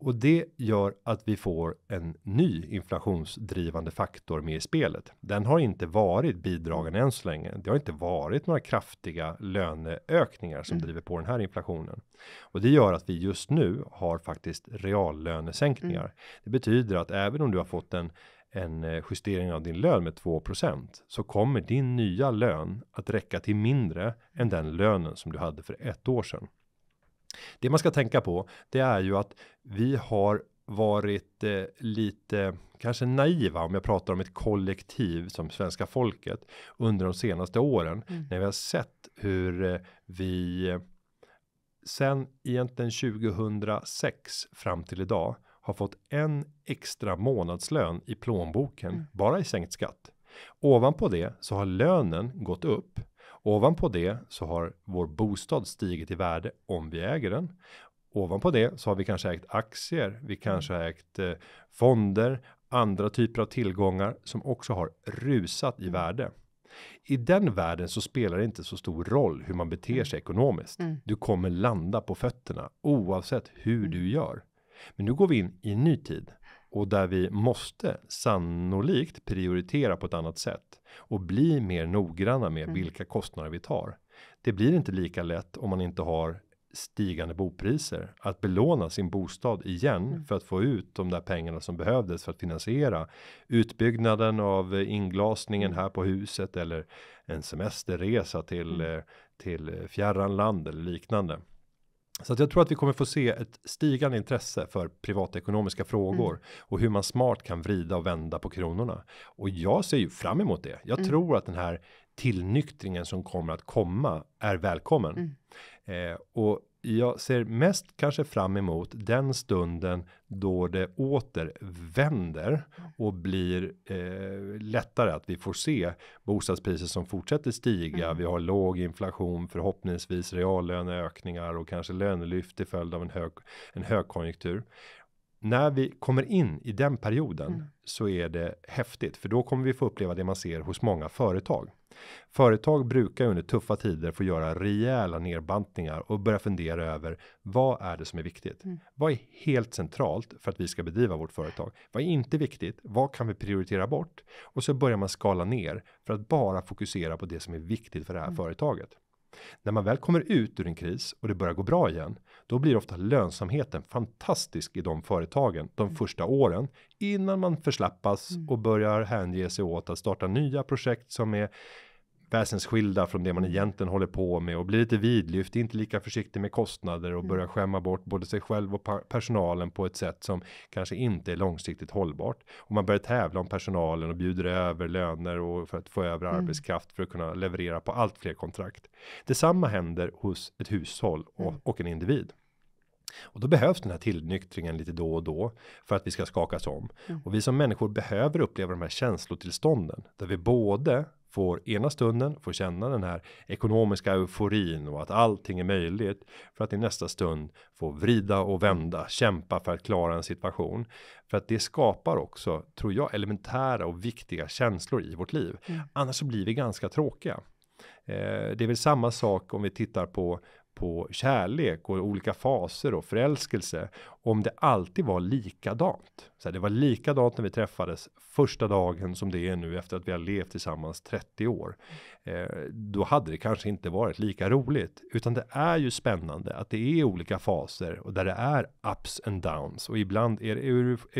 och det gör att vi får en ny inflationsdrivande faktor med i spelet. Den har inte varit bidragen än så länge. Det har inte varit några kraftiga löneökningar som mm. driver på den här inflationen och det gör att vi just nu har faktiskt reallönesänkningar. Mm. Det betyder att även om du har fått en en eh, justering av din lön med 2 så kommer din nya lön att räcka till mindre än den lönen som du hade för ett år sedan. Det man ska tänka på, det är ju att vi har varit eh, lite kanske naiva om jag pratar om ett kollektiv som svenska folket under de senaste åren mm. när vi har sett hur eh, vi eh, sen egentligen 2006 fram till idag har fått en extra månadslön i plånboken mm. bara i sänkt skatt. Ovanpå det så har lönen gått upp Ovanpå det så har vår bostad stigit i värde om vi äger den. Ovanpå det så har vi kanske ägt aktier, vi kanske har ägt eh, fonder, andra typer av tillgångar som också har rusat i värde. I den världen så spelar det inte så stor roll hur man beter sig ekonomiskt. Mm. Du kommer landa på fötterna oavsett hur mm. du gör. Men nu går vi in i en ny tid och där vi måste sannolikt prioritera på ett annat sätt och bli mer noggranna med mm. vilka kostnader vi tar. Det blir inte lika lätt om man inte har stigande bopriser att belåna sin bostad igen mm. för att få ut de där pengarna som behövdes för att finansiera utbyggnaden av eh, inglasningen mm. här på huset eller en semesterresa till mm. Eh, till eh, fjärran land eller liknande. Så att jag tror att vi kommer få se ett stigande intresse för privatekonomiska frågor mm. och hur man smart kan vrida och vända på kronorna. Och jag ser ju fram emot det. Jag mm. tror att den här tillnyktringen som kommer att komma är välkommen. Mm. Eh, och jag ser mest kanske fram emot den stunden då det åter vänder mm. och blir eh, lättare att vi får se bostadspriser som fortsätter stiga. Mm. Vi har låg inflation, förhoppningsvis reallöneökningar och kanske lönelyft till följd av en hög en högkonjunktur när vi kommer in i den perioden mm. så är det häftigt för då kommer vi få uppleva det man ser hos många företag. Företag brukar under tuffa tider få göra rejäla nedbantningar och börja fundera över vad är det som är viktigt? Mm. Vad är helt centralt för att vi ska bedriva vårt företag? Vad är inte viktigt? Vad kan vi prioritera bort? Och så börjar man skala ner för att bara fokusera på det som är viktigt för det här mm. företaget. När man väl kommer ut ur en kris och det börjar gå bra igen, då blir ofta lönsamheten fantastisk i de företagen de mm. första åren innan man förslappas mm. och börjar hänge sig åt att starta nya projekt som är väsensskilda från det man egentligen håller på med och blir lite vidlyft, inte lika försiktig med kostnader och mm. börjar skämma bort både sig själv och personalen på ett sätt som kanske inte är långsiktigt hållbart. Och man börjar tävla om personalen och bjuder över löner och för att få över mm. arbetskraft för att kunna leverera på allt fler kontrakt. Detsamma händer hos ett hushåll och, mm. och en individ. Och då behövs den här tillnyktringen lite då och då för att vi ska skakas om. Mm. Och vi som människor behöver uppleva de här känslotillstånden där vi både får ena stunden får känna den här ekonomiska euforin och att allting är möjligt för att i nästa stund få vrida och vända kämpa för att klara en situation för att det skapar också tror jag elementära och viktiga känslor i vårt liv. Mm. Annars så blir vi ganska tråkiga. Eh, det är väl samma sak om vi tittar på på kärlek och olika faser och förälskelse om det alltid var likadant. Så här, det var likadant när vi träffades första dagen som det är nu efter att vi har levt tillsammans 30 år. Eh, då hade det kanske inte varit lika roligt, utan det är ju spännande att det är olika faser och där det är ups and downs och ibland är det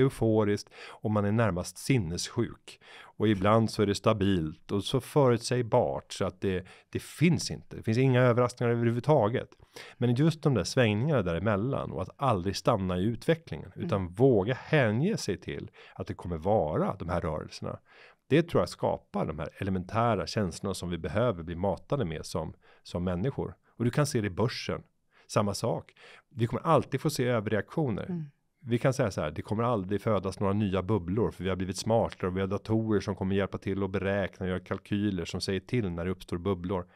euforiskt och man är närmast sinnessjuk och ibland så är det stabilt och så förutsägbart så att det, det finns inte. Det finns inga överraskningar överhuvudtaget. Men just de där svängningarna däremellan och att aldrig stanna i utvecklingen mm. utan mm. våga hänge sig till att det kommer vara de här rörelserna. Det tror jag skapar de här elementära känslorna som vi behöver bli matade med som som människor och du kan se det i börsen. Samma sak. Vi kommer alltid få se överreaktioner. Mm. Vi kan säga så här, det kommer aldrig födas några nya bubblor för vi har blivit smartare och vi har datorer som kommer hjälpa till och beräkna och göra kalkyler som säger till när det uppstår bubblor.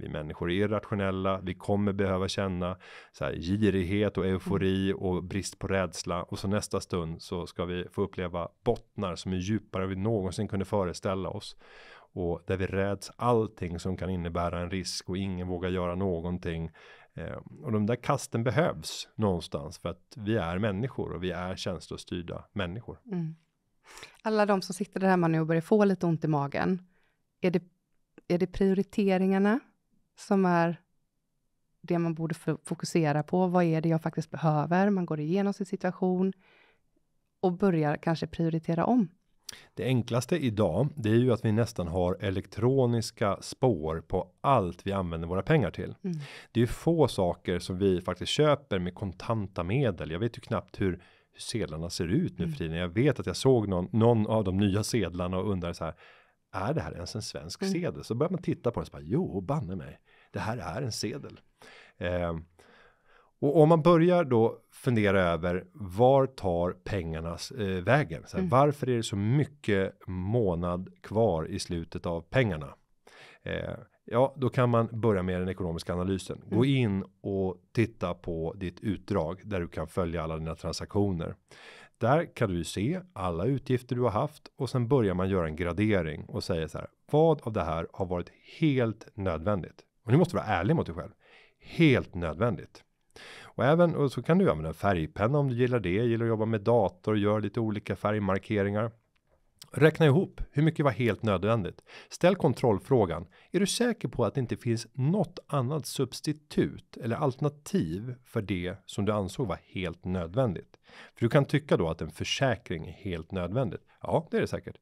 Vi människor är irrationella, vi kommer behöva känna så här, girighet och eufori mm. och brist på rädsla och så nästa stund så ska vi få uppleva bottnar som är djupare än vi någonsin kunde föreställa oss och där vi räds allting som kan innebära en risk och ingen vågar göra någonting. Eh, och de där kasten behövs någonstans för att vi är människor och vi är känslostyrda människor. Mm. Alla de som sitter där hemma nu och börjar få lite ont i magen. Är det, är det prioriteringarna som är det man borde fokusera på. Vad är det jag faktiskt behöver? Man går igenom sin situation och börjar kanske prioritera om. Det enklaste idag, det är ju att vi nästan har elektroniska spår på allt vi använder våra pengar till. Mm. Det är ju få saker som vi faktiskt köper med kontanta medel. Jag vet ju knappt hur, hur sedlarna ser ut nu mm. för tiden. Jag vet att jag såg någon, någon av de nya sedlarna och undrar så här. Är det här ens en svensk mm. sedel? Så börjar man titta på den så bara jo, banne mig det här är en sedel. Eh, och om man börjar då fundera över var tar pengarna eh, vägen? Så här, mm. Varför är det så mycket månad kvar i slutet av pengarna? Eh, ja, då kan man börja med den ekonomiska analysen. Gå mm. in och titta på ditt utdrag där du kan följa alla dina transaktioner. Där kan du ju se alla utgifter du har haft och sen börjar man göra en gradering och säga så här. Vad av det här har varit helt nödvändigt? och nu måste du vara ärlig mot dig själv. Helt nödvändigt. Och även och så kan du använda en färgpenna om du gillar det, gillar att jobba med dator och gör lite olika färgmarkeringar. Räkna ihop hur mycket var helt nödvändigt. Ställ kontrollfrågan. Är du säker på att det inte finns något annat substitut eller alternativ för det som du ansåg var helt nödvändigt? För du kan tycka då att en försäkring är helt nödvändigt. Ja, det är det säkert.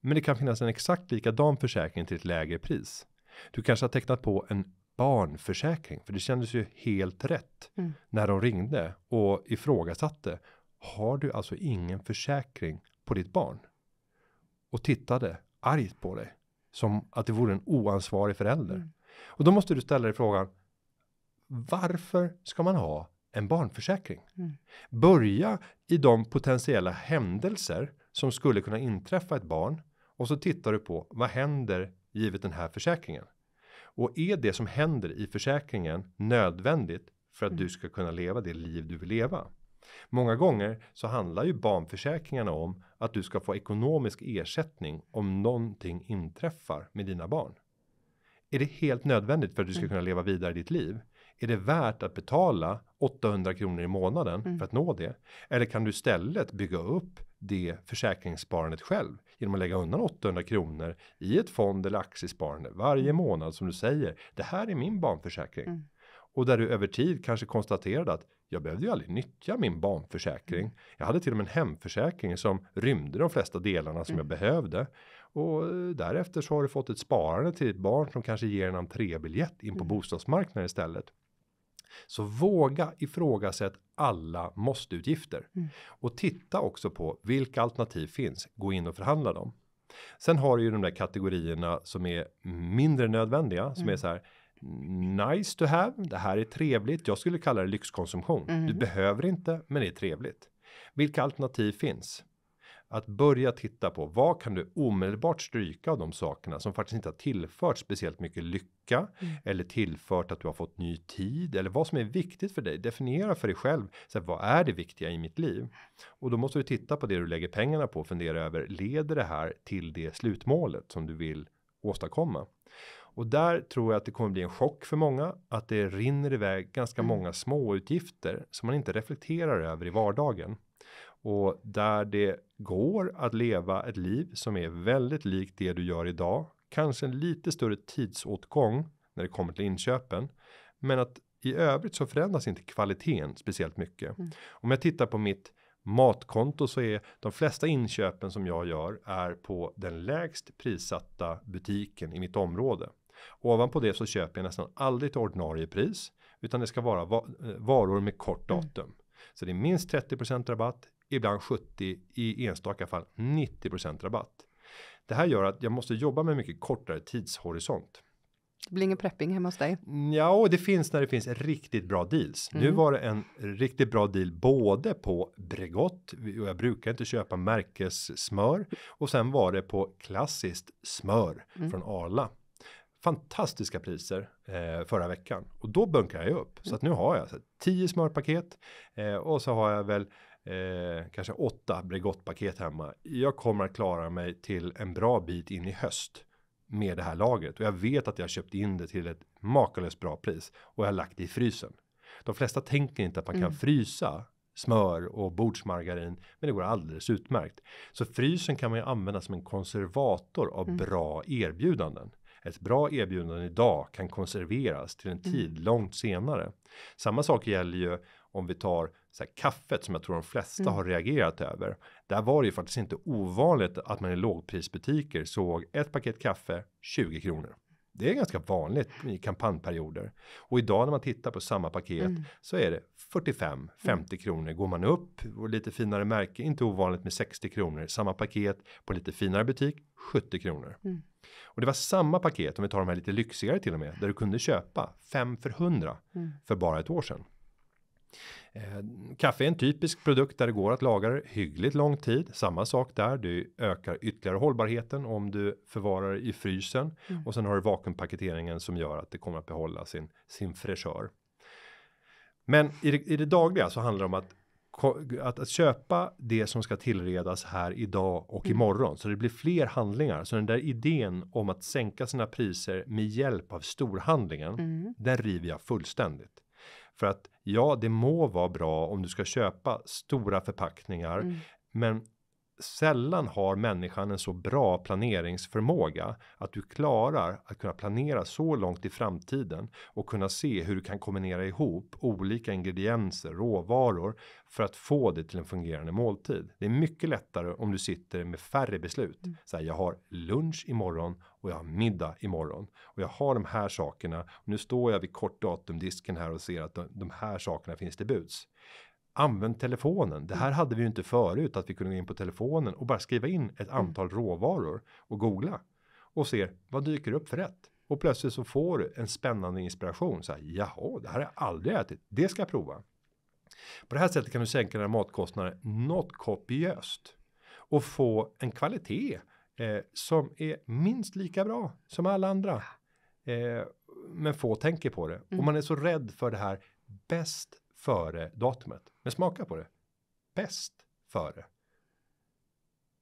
Men det kan finnas en exakt likadan försäkring till ett lägre pris. Du kanske har tecknat på en barnförsäkring, för det kändes ju helt rätt mm. när de ringde och ifrågasatte. Har du alltså ingen försäkring på ditt barn? Och tittade argt på dig som att det vore en oansvarig förälder. Mm. Och då måste du ställa dig frågan. Varför ska man ha en barnförsäkring? Mm. Börja i de potentiella händelser som skulle kunna inträffa ett barn och så tittar du på vad händer givet den här försäkringen. Och är det som händer i försäkringen nödvändigt för att mm. du ska kunna leva det liv du vill leva? Många gånger så handlar ju barnförsäkringarna om att du ska få ekonomisk ersättning om någonting inträffar med dina barn. Är det helt nödvändigt för att du ska mm. kunna leva vidare i ditt liv? Är det värt att betala 800 kronor i månaden mm. för att nå det? Eller kan du istället bygga upp det försäkringssparandet själv genom att lägga undan 800 kronor i ett fond eller aktiesparande varje mm. månad som du säger. Det här är min barnförsäkring. Mm. Och där du över tid kanske konstaterade att jag behövde ju aldrig nyttja min barnförsäkring. Mm. Jag hade till och med en hemförsäkring som rymde de flesta delarna som mm. jag behövde. Och eh, därefter så har du fått ett sparande till ditt barn som kanske ger en entrébiljett in på mm. bostadsmarknaden istället. Så våga ifrågasätt alla måsteutgifter mm. och titta också på vilka alternativ finns. Gå in och förhandla dem. Sen har du ju de där kategorierna som är mindre nödvändiga som mm. är så här nice to have. Det här är trevligt. Jag skulle kalla det lyxkonsumtion. Mm. Du behöver inte, men det är trevligt. Vilka alternativ finns? att börja titta på vad kan du omedelbart stryka av de sakerna som faktiskt inte har tillfört speciellt mycket lycka mm. eller tillfört att du har fått ny tid eller vad som är viktigt för dig. Definiera för dig själv. Så här, vad är det viktiga i mitt liv? Och då måste du titta på det du lägger pengarna på och fundera över leder det här till det slutmålet som du vill åstadkomma? Och där tror jag att det kommer bli en chock för många att det rinner iväg ganska mm. många små utgifter som man inte reflekterar över i vardagen och där det går att leva ett liv som är väldigt likt det du gör idag. Kanske en lite större tidsåtgång när det kommer till inköpen, men att i övrigt så förändras inte kvaliteten speciellt mycket. Mm. Om jag tittar på mitt matkonto så är de flesta inköpen som jag gör är på den lägst prissatta butiken i mitt område. Ovanpå det så köper jag nästan aldrig till ordinarie pris utan det ska vara eh, varor med kort mm. datum. Mm. Så det är minst 30 rabatt ibland 70, i enstaka fall 90% rabatt. Det här gör att jag måste jobba med mycket kortare tidshorisont. Det blir ingen prepping hemma hos dig? Ja, och det finns när det finns riktigt bra deals. Mm. Nu var det en riktigt bra deal både på Bregott och jag brukar inte köpa märkessmör och sen var det på klassiskt smör mm. från Arla. Fantastiska priser eh, förra veckan och då bunkrar jag upp mm. så att nu har jag så, 10 smörpaket eh, och så har jag väl eh, kanske åtta Bregott paket hemma. Jag kommer att klara mig till en bra bit in i höst med det här lagret och jag vet att jag köpt in det till ett makalöst bra pris och jag har lagt det i frysen. De flesta tänker inte att man mm. kan frysa smör och bordsmargarin, men det går alldeles utmärkt. Så frysen kan man ju använda som en konservator av mm. bra erbjudanden. Ett bra erbjudande idag kan konserveras till en mm. tid mm. långt senare. Samma sak gäller ju om vi tar så här, kaffet som jag tror de flesta mm. har reagerat över. Där var det ju faktiskt inte ovanligt att man i lågprisbutiker såg ett paket kaffe 20 kronor. Det är ganska vanligt i kampanjperioder och idag när man tittar på samma paket mm. så är det 45 50 mm. kronor går man upp och lite finare märke inte ovanligt med 60 kronor samma paket på lite finare butik 70 kronor. Mm. Och det var samma paket om vi tar de här lite lyxigare till och med där du kunde köpa 5 för 100 mm. för bara ett år sedan. Eh, kaffe är en typisk produkt där det går att lagra hyggligt lång tid. Samma sak där, du ökar ytterligare hållbarheten om du förvarar i frysen mm. och sen har du vakuumpaketeringen som gör att det kommer att behålla sin sin fräschör. Men i det, i det dagliga så handlar det om att att, att köpa det som ska tillredas här idag och mm. imorgon så det blir fler handlingar. Så den där idén om att sänka sina priser med hjälp av storhandlingen. Mm. Den river jag fullständigt. För att ja, det må vara bra om du ska köpa stora förpackningar, mm. men sällan har människan en så bra planeringsförmåga att du klarar att kunna planera så långt i framtiden och kunna se hur du kan kombinera ihop olika ingredienser råvaror för att få det till en fungerande måltid. Det är mycket lättare om du sitter med färre beslut. Mm. Så här, jag har lunch imorgon och jag har middag imorgon och jag har de här sakerna. nu står jag vid kort datumdisken här och ser att de, de här sakerna finns till buds. Använd telefonen. Det här mm. hade vi ju inte förut att vi kunde gå in på telefonen och bara skriva in ett mm. antal råvaror och googla och se vad dyker upp för rätt och plötsligt så får du en spännande inspiration så här. Jaha, det här har jag aldrig ätit. Det ska jag prova. På det här sättet kan du sänka dina matkostnader något kopiöst och få en kvalitet eh, som är minst lika bra som alla andra. Eh, men få tänker på det mm. och man är så rädd för det här bäst före datumet. Men smaka på det. Bäst före.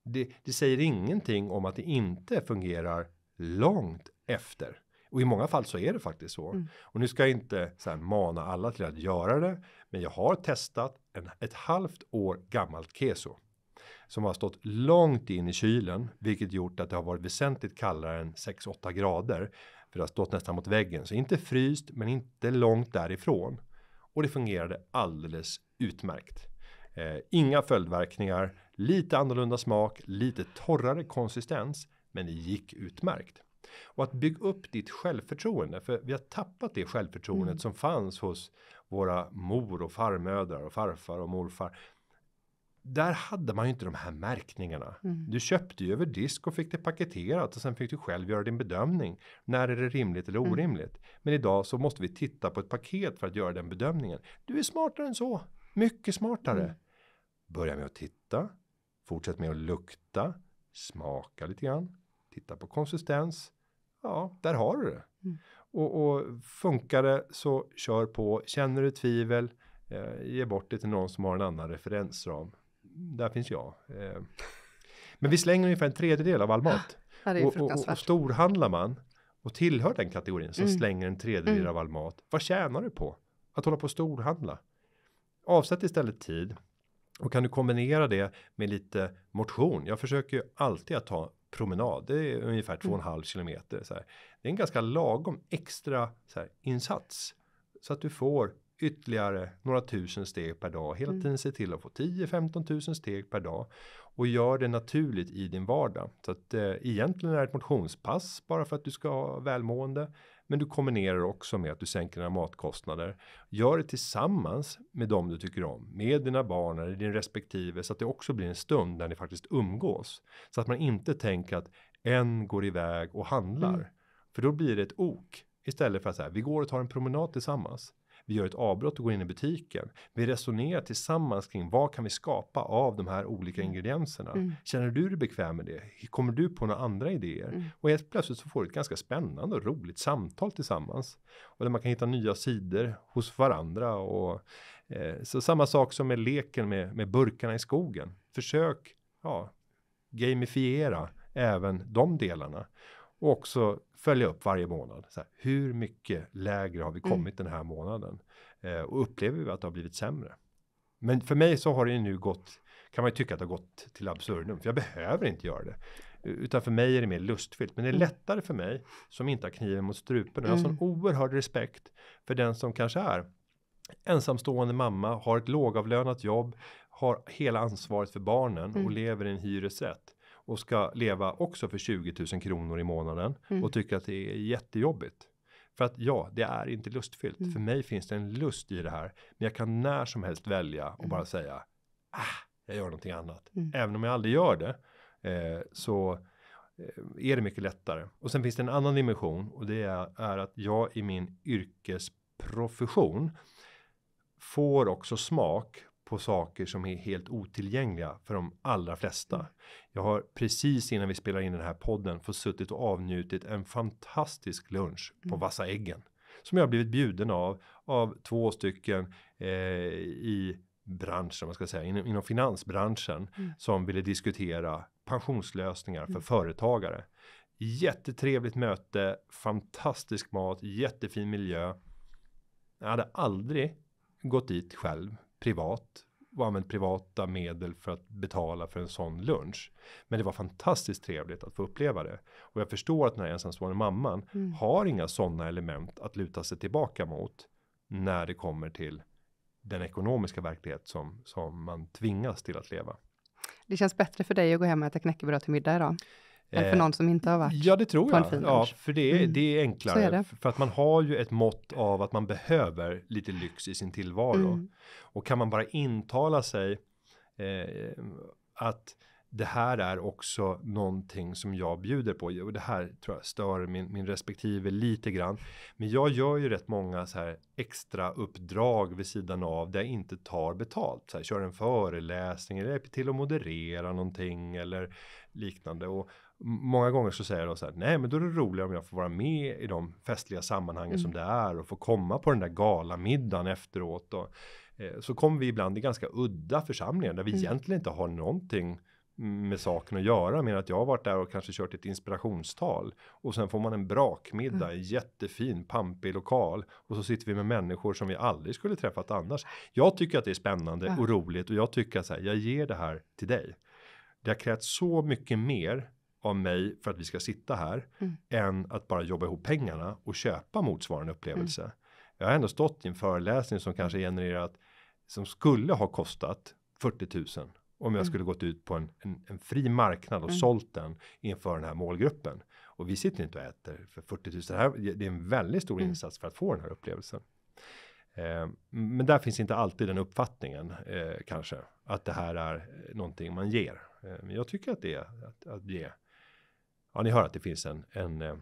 Det, det säger ingenting om att det inte fungerar långt efter. Och i många fall så är det faktiskt så. Mm. Och nu ska jag inte så här, mana alla till att göra det. Men jag har testat en, ett halvt år gammalt keso. Som har stått långt in i kylen. Vilket gjort att det har varit väsentligt kallare än 6-8 grader. För det har stått nästan mot väggen. Så inte fryst men inte långt därifrån och det fungerade alldeles utmärkt. Eh, inga följdverkningar, lite annorlunda smak, lite torrare konsistens, men det gick utmärkt. Och att bygga upp ditt självförtroende, för vi har tappat det självförtroendet mm. som fanns hos våra mor och farmödrar och farfar och morfar där hade man ju inte de här märkningarna. Mm. Du köpte ju över disk och fick det paketerat och sen fick du själv göra din bedömning. När är det rimligt eller mm. orimligt? Mm. Men idag så måste vi titta på ett paket för att göra den bedömningen. Du är smartare än så. Mycket smartare. Mm. Börja med att titta. Fortsätt med att lukta. Smaka lite grann. Titta på konsistens. Ja, där har du det. Mm. Och, och funkar det så kör på. Känner du tvivel? Eh, ge bort det till någon som har en annan referensram där finns jag. Eh, men vi slänger ungefär en tredjedel av all ah, mat. Ja, det är och, och, och storhandlar man och tillhör den kategorin som mm. slänger en tredjedel mm. av all mat. Vad tjänar du på att hålla på och storhandla? Avsätt istället tid och kan du kombinera det med lite motion? Jag försöker ju alltid att ta promenad. Det är ungefär två och en mm. halv kilometer. Så här. Det är en ganska lagom extra så här, insats så att du får ytterligare några tusen steg per dag. Hela mm. tiden se till att få 10-15 tusen steg per dag och gör det naturligt i din vardag. Så att eh, egentligen är ett motionspass bara för att du ska ha välmående. Men du kombinerar också med att du sänker dina matkostnader. Gör det tillsammans med dem du tycker om, med dina barn eller din respektive så att det också blir en stund där ni faktiskt umgås. Så att man inte tänker att en går iväg och handlar. Mm. För då blir det ett ok istället för att säga vi går och tar en promenad tillsammans. Vi gör ett avbrott och går in i butiken. Vi resonerar tillsammans kring vad kan vi skapa av de här olika mm. ingredienserna? Mm. Känner du dig bekväm med det? Kommer du på några andra idéer? Mm. Och helt plötsligt så får du ett ganska spännande och roligt samtal tillsammans och där man kan hitta nya sidor hos varandra och eh, så samma sak som med leken med, med burkarna i skogen. Försök ja, gamifiera även de delarna och också följa upp varje månad. Så här, hur mycket lägre har vi mm. kommit mm. den här månaden? Eh, och upplever vi att det har blivit sämre? Men för mig så har det ju nu gått, kan man ju tycka att det har gått till absurdum, för jag behöver inte göra det. Utan för mig är det mer lustfyllt. Men det är mm. lättare för mig som inte har kniven mot strupen. Jag har sån mm. oerhörd respekt för den som kanske är ensamstående mamma, har ett lågavlönat jobb, har hela ansvaret för barnen mm. och lever i en hyresrätt och ska leva också för 20 000 kronor i månaden mm. och tycker att det är jättejobbigt. För att ja, det är inte lustfyllt. Mm. För mig finns det en lust i det här, men jag kan när som helst välja och mm. bara säga ah, jag gör någonting annat. Mm. Även om jag aldrig gör det eh, så eh, är det mycket lättare. Och sen finns det en annan dimension och det är, är att jag i min yrkesprofession får också smak på saker som är helt otillgängliga för de allra flesta. Mm. Jag har precis innan vi spelar in den här podden fått suttit och avnjutit en fantastisk lunch mm. på Vassa äggen som jag blivit bjuden av av två stycken eh, i branschen, man ska säga inom, inom finansbranschen mm. som ville diskutera pensionslösningar mm. för företagare. Jättetrevligt möte, fantastisk mat, jättefin miljö. Jag hade aldrig gått dit själv privat och använt privata medel för att betala för en sån lunch. Men det var fantastiskt trevligt att få uppleva det och jag förstår att den här ensamstående mamman mm. har inga sådana element att luta sig tillbaka mot när det kommer till den ekonomiska verklighet som som man tvingas till att leva. Det känns bättre för dig att gå hem och äta knäckebröd till middag idag. Eller för eh, någon som inte har varit Ja, det tror jag. Ja, för det är, mm. det är enklare. Är det. För att man har ju ett mått av att man behöver lite lyx i sin tillvaro. Mm. Och kan man bara intala sig eh, att det här är också någonting som jag bjuder på och det här tror jag stör min, min respektive lite grann. Men jag gör ju rätt många så här extra uppdrag vid sidan av där jag inte tar betalt. Så här, kör en föreläsning eller till och moderera någonting eller liknande och Många gånger så säger de så här, nej men då är det roligare om jag får vara med i de festliga sammanhangen mm. som det är och få komma på den där galamiddagen efteråt. Och, eh, så kommer vi ibland i ganska udda församlingar där vi mm. egentligen inte har någonting med saken att göra mer att jag har varit där och kanske kört ett inspirationstal och sen får man en brakmiddag mm. jättefin pampig lokal och så sitter vi med människor som vi aldrig skulle träffat annars. Jag tycker att det är spännande ja. och roligt och jag tycker att så här, jag ger det här till dig. Det har krävt så mycket mer av mig för att vi ska sitta här mm. än att bara jobba ihop pengarna och köpa motsvarande upplevelse. Mm. Jag har ändå stått i en föreläsning som kanske genererat som skulle ha kostat 40 000 om jag mm. skulle gått ut på en, en, en fri marknad och mm. sålt den inför den här målgruppen. Och vi sitter inte och äter för 40 000. Det, här, det är en väldigt stor mm. insats för att få den här upplevelsen. Eh, men där finns inte alltid den uppfattningen eh, kanske att det här är någonting man ger. Eh, men jag tycker att det är att, att ge Ja, ni hör att det finns en, en eh,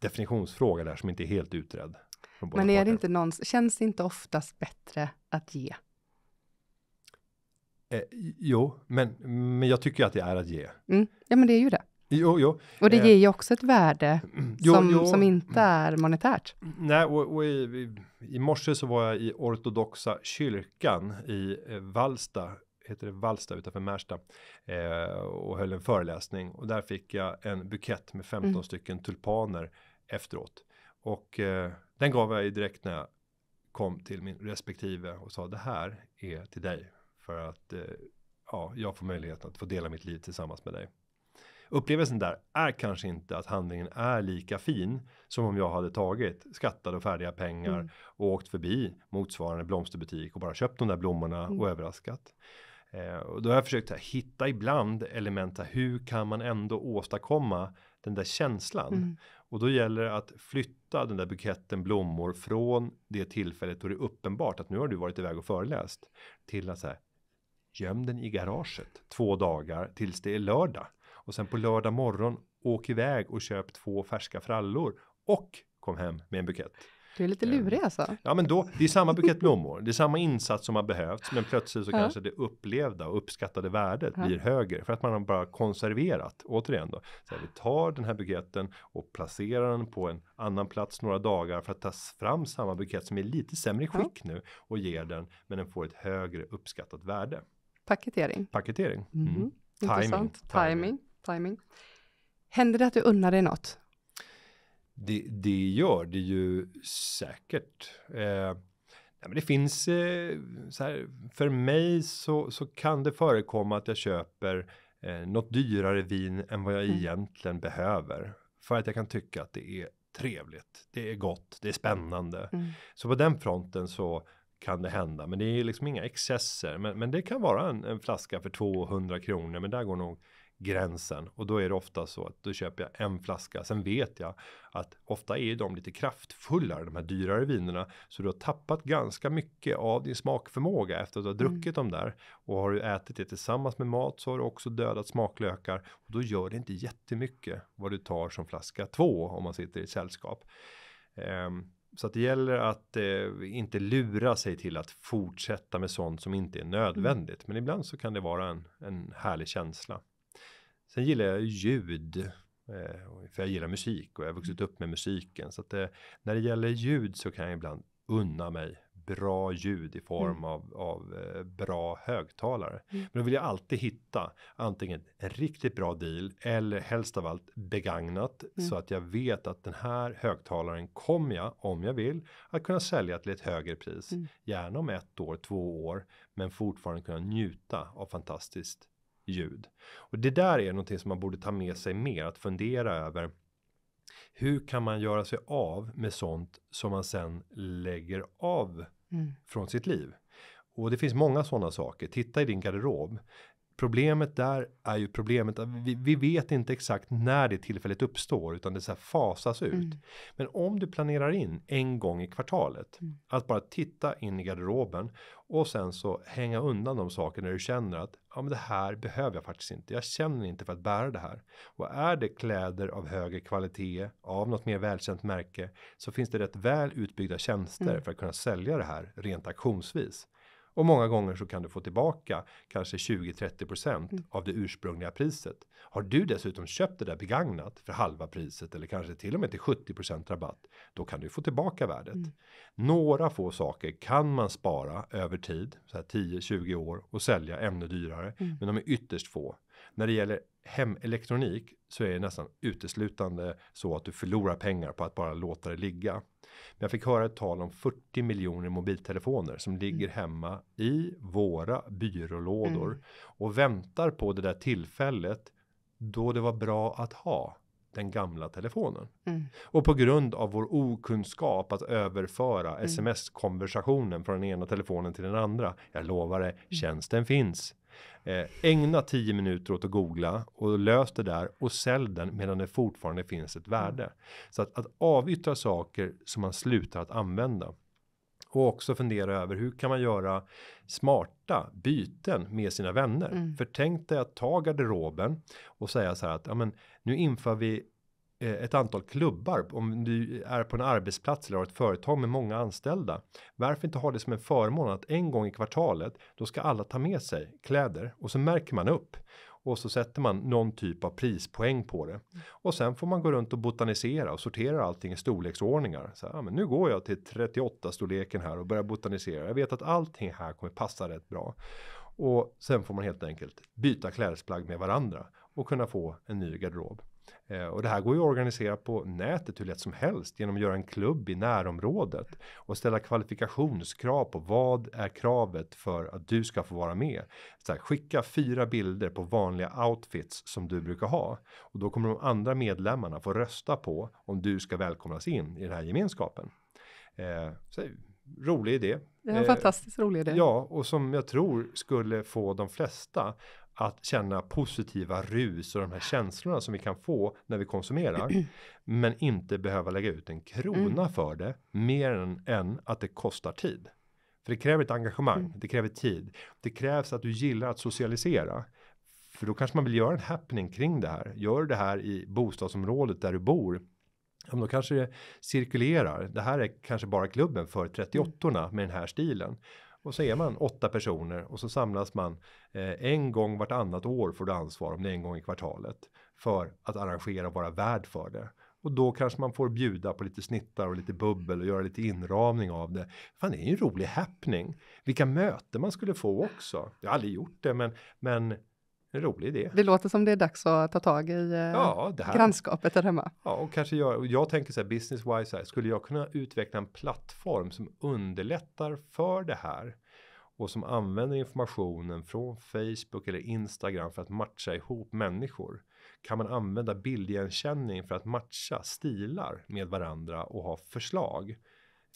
definitionsfråga där som inte är helt utredd. Men är det inte någon, känns det inte oftast bättre att ge? Eh, jo, men, men jag tycker att det är att ge. Mm. Ja, men det är ju det. Jo, jo. Och det eh, ger ju också ett värde [clears throat] jo, som, jo. som inte är monetärt. Nej, och, och i, i, i morse så var jag i ortodoxa kyrkan i eh, Valsta heter det Vallsta utanför Märsta eh, och höll en föreläsning och där fick jag en bukett med 15 mm. stycken tulpaner efteråt och eh, den gav jag ju direkt när jag kom till min respektive och sa det här är till dig för att eh, ja, jag får möjlighet att få dela mitt liv tillsammans med dig. Upplevelsen där är kanske inte att handlingen är lika fin som om jag hade tagit skattade och färdiga pengar mm. och åkt förbi motsvarande blomsterbutik och bara köpt de där blommorna mm. och överraskat. Eh, och då har jag försökt hitta ibland element, Hur kan man ändå åstadkomma den där känslan? Mm. Och då gäller det att flytta den där buketten blommor från det tillfället då det är uppenbart att nu har du varit iväg och föreläst till att så här, göm den i garaget två dagar tills det är lördag och sen på lördag morgon åk iväg och köp två färska frallor och kom hem med en bukett. Du är lite ehm, lurig alltså. Ja, men då det är samma bukett blommor. Det är samma insats som har behövts, men plötsligt så ja. kanske det upplevda och uppskattade värdet ja. blir högre för att man har bara konserverat återigen då. Så här, vi tar den här buketten och placerar den på en annan plats några dagar för att ta fram samma bukett som är lite sämre i skick ja. nu och ger den, men den får ett högre uppskattat värde. Paketering. Paketering. Mm. Mm. Timing. Timing. Timing. Timing. Händer det att du unnar dig något? det, det gör det ju säkert. Eh, nej, men det finns eh, så här, för mig så, så kan det förekomma att jag köper eh, något dyrare vin än vad jag mm. egentligen behöver. För att jag kan tycka att det är trevligt, det är gott, det är spännande. Mm. Så på den fronten så kan det hända, men det är liksom inga excesser. Men, men det kan vara en, en flaska för 200 kronor, men där går nog gränsen och då är det ofta så att då köper jag en flaska. Sen vet jag att ofta är de lite kraftfullare, de här dyrare vinerna, så du har tappat ganska mycket av din smakförmåga efter att du har mm. druckit mm. dem där och har du ätit det tillsammans med mat så har du också dödat smaklökar och då gör det inte jättemycket vad du tar som flaska två om man sitter i ett sällskap. Um, så att det gäller att eh, inte lura sig till att fortsätta med sånt som inte är mm. nödvändigt. Mm. Men ibland så kan det vara en, en härlig känsla. Sen gillar jag ljud. Eh, för jag gillar musik och jag har vuxit upp med musiken. Så att det, eh, när det gäller ljud så kan jag ibland unna mig bra ljud i form mm. av, av eh, bra högtalare. Mm. Men då vill jag alltid hitta antingen en riktigt bra deal eller helst av allt begagnat mm. så att jag vet att den här högtalaren kommer jag, om jag vill, att kunna sälja till ett högre pris. Mm. Gärna om ett år, två år, men fortfarande kunna njuta av fantastiskt ljud. Och det där är någonting som man borde ta med sig mer att fundera över. Hur kan man göra sig av med sånt som man sen lägger av mm. från sitt liv? Och det finns många sådana saker. Titta i din garderob. Problemet där är ju problemet att vi, vi, vet inte exakt när det tillfället uppstår utan det så här fasas ut. Mm. Men om du planerar in en gång i kvartalet mm. att bara titta in i garderoben och sen så hänga undan de saker när du känner att ja, men det här behöver jag faktiskt inte. Jag känner inte för att bära det här och är det kläder av högre kvalitet av något mer välkänt märke så finns det rätt väl utbyggda tjänster mm. för att kunna sälja det här rent auktionsvis. Och många gånger så kan du få tillbaka kanske 20-30% mm. av det ursprungliga priset. Har du dessutom köpt det där begagnat för halva priset eller kanske till och med till 70% rabatt, då kan du få tillbaka värdet. Mm. Några få saker kan man spara över tid, så här 10-20 år och sälja ännu dyrare, mm. men de är ytterst få. När det gäller hemelektronik så är det nästan uteslutande så att du förlorar pengar på att bara låta det ligga. jag fick höra ett tal om 40 miljoner mobiltelefoner som mm. ligger hemma i våra byrålådor mm. och väntar på det där tillfället då det var bra att ha den gamla telefonen. Mm. Och på grund av vår okunskap att överföra mm. sms konversationen från den ena telefonen till den andra. Jag lovar det, mm. tjänsten finns. Eh, ägna 10 minuter åt att googla och lös det där och sälj den medan det fortfarande finns ett värde. Så att, att avyttra saker som man slutar att använda. Och också fundera över hur kan man göra smarta byten med sina vänner? Mm. För tänk dig att ta garderoben och säga så här att ja, men nu inför vi Eh, ett antal klubbar om du är på en arbetsplats eller har ett företag med många anställda. Varför inte ha det som en förmån att en gång i kvartalet då ska alla ta med sig kläder och så märker man upp och så sätter man någon typ av prispoäng på det och sen får man gå runt och botanisera och sortera allting i storleksordningar. Så här, men nu går jag till 38 storleken här och börjar botanisera. Jag vet att allting här kommer passa rätt bra och sen får man helt enkelt byta klädesplagg med varandra och kunna få en ny garderob. Eh, och det här går ju att organisera på nätet hur lätt som helst genom att göra en klubb i närområdet och ställa kvalifikationskrav på vad är kravet för att du ska få vara med. Så här, skicka fyra bilder på vanliga outfits som du brukar ha och då kommer de andra medlemmarna få rösta på om du ska välkomnas in i den här gemenskapen. Eh, så, rolig idé. Det är en eh, fantastiskt rolig idé. Ja, och som jag tror skulle få de flesta att känna positiva rus och de här känslorna som vi kan få när vi konsumerar. [clears throat] Men inte behöva lägga ut en krona mm. för det mer än, än att det kostar tid. För det kräver ett engagemang, mm. det kräver tid. Det krävs att du gillar att socialisera. För då kanske man vill göra en happening kring det här. Gör det här i bostadsområdet där du bor. Ja, men då kanske det cirkulerar. Det här är kanske bara klubben för 38orna med den här stilen. Och så är man åtta personer och så samlas man eh, en gång vartannat år får du ansvar om det är en gång i kvartalet för att arrangera och vara värd för det. Och då kanske man får bjuda på lite snittar och lite bubbel och göra lite inramning av det. Fan, det är ju en rolig happening. Vilka möten man skulle få också. Jag har aldrig gjort det, men, men en rolig idé. Det låter som det är dags att ta tag i eh, ja, det här. grannskapet där hemma. Ja, och kanske jag, jag tänker så här business wise här, skulle jag kunna utveckla en plattform som underlättar för det här? och som använder informationen från Facebook eller Instagram för att matcha ihop människor. Kan man använda bildigenkänning för att matcha stilar med varandra och ha förslag?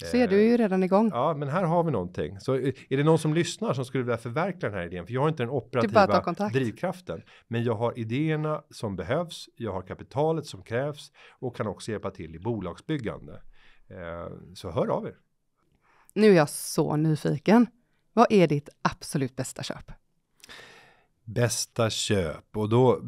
Ser du är eh, ju redan igång. Ja, men här har vi någonting. Så eh, är det någon som lyssnar som skulle vilja förverkliga den här idén? För jag har inte den operativa drivkraften. Men jag har idéerna som behövs. Jag har kapitalet som krävs och kan också hjälpa till i bolagsbyggande. Eh, så hör av er. Nu är jag så nyfiken. Vad är ditt absolut bästa köp? Bästa köp och då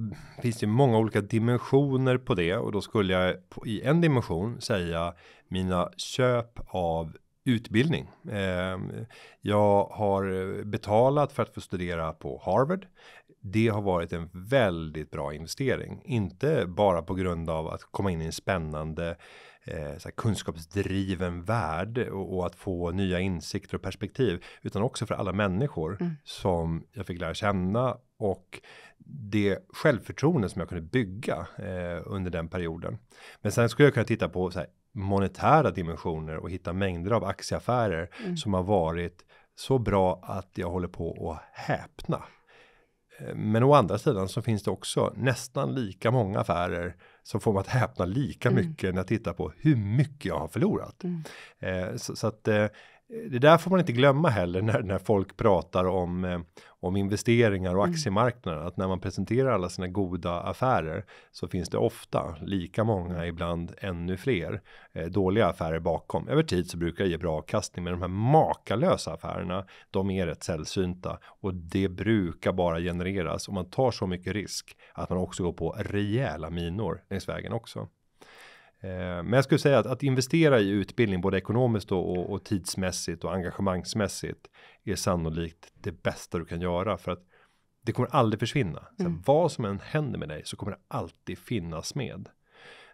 finns det många olika dimensioner på det och då skulle jag i en dimension säga mina köp av utbildning. Ehm, jag har betalat för att få studera på Harvard. Det har varit en väldigt bra investering, inte bara på grund av att komma in i en spännande eh, kunskapsdriven värld och, och, att få nya insikter och perspektiv, utan också för alla människor mm. som jag fick lära känna och det självförtroende som jag kunde bygga eh, under den perioden. Men sen skulle jag kunna titta på så här, monetära dimensioner och hitta mängder av aktieaffärer mm. som har varit så bra att jag håller på att häpna. Eh, men å andra sidan så finns det också nästan lika många affärer som får mig att häpna lika mm. mycket när jag tittar på hur mycket jag har förlorat. Mm. Eh, så, så, att eh, det där får man inte glömma heller när, när folk pratar om, eh, om investeringar och mm. aktiemarknaden. Mm. Att när man presenterar alla sina goda affärer så finns det ofta lika många, ibland ännu fler eh, dåliga affärer bakom. Över tid så brukar det ge bra avkastning, men de här makalösa affärerna, de är rätt sällsynta och det brukar bara genereras om man tar så mycket risk att man också går på rejäla minor längs vägen också. Eh, men jag skulle säga att, att investera i utbildning, både ekonomiskt och, och, tidsmässigt och engagemangsmässigt, är sannolikt det bästa du kan göra för att det kommer aldrig försvinna. Så mm. Vad som än händer med dig så kommer det alltid finnas med.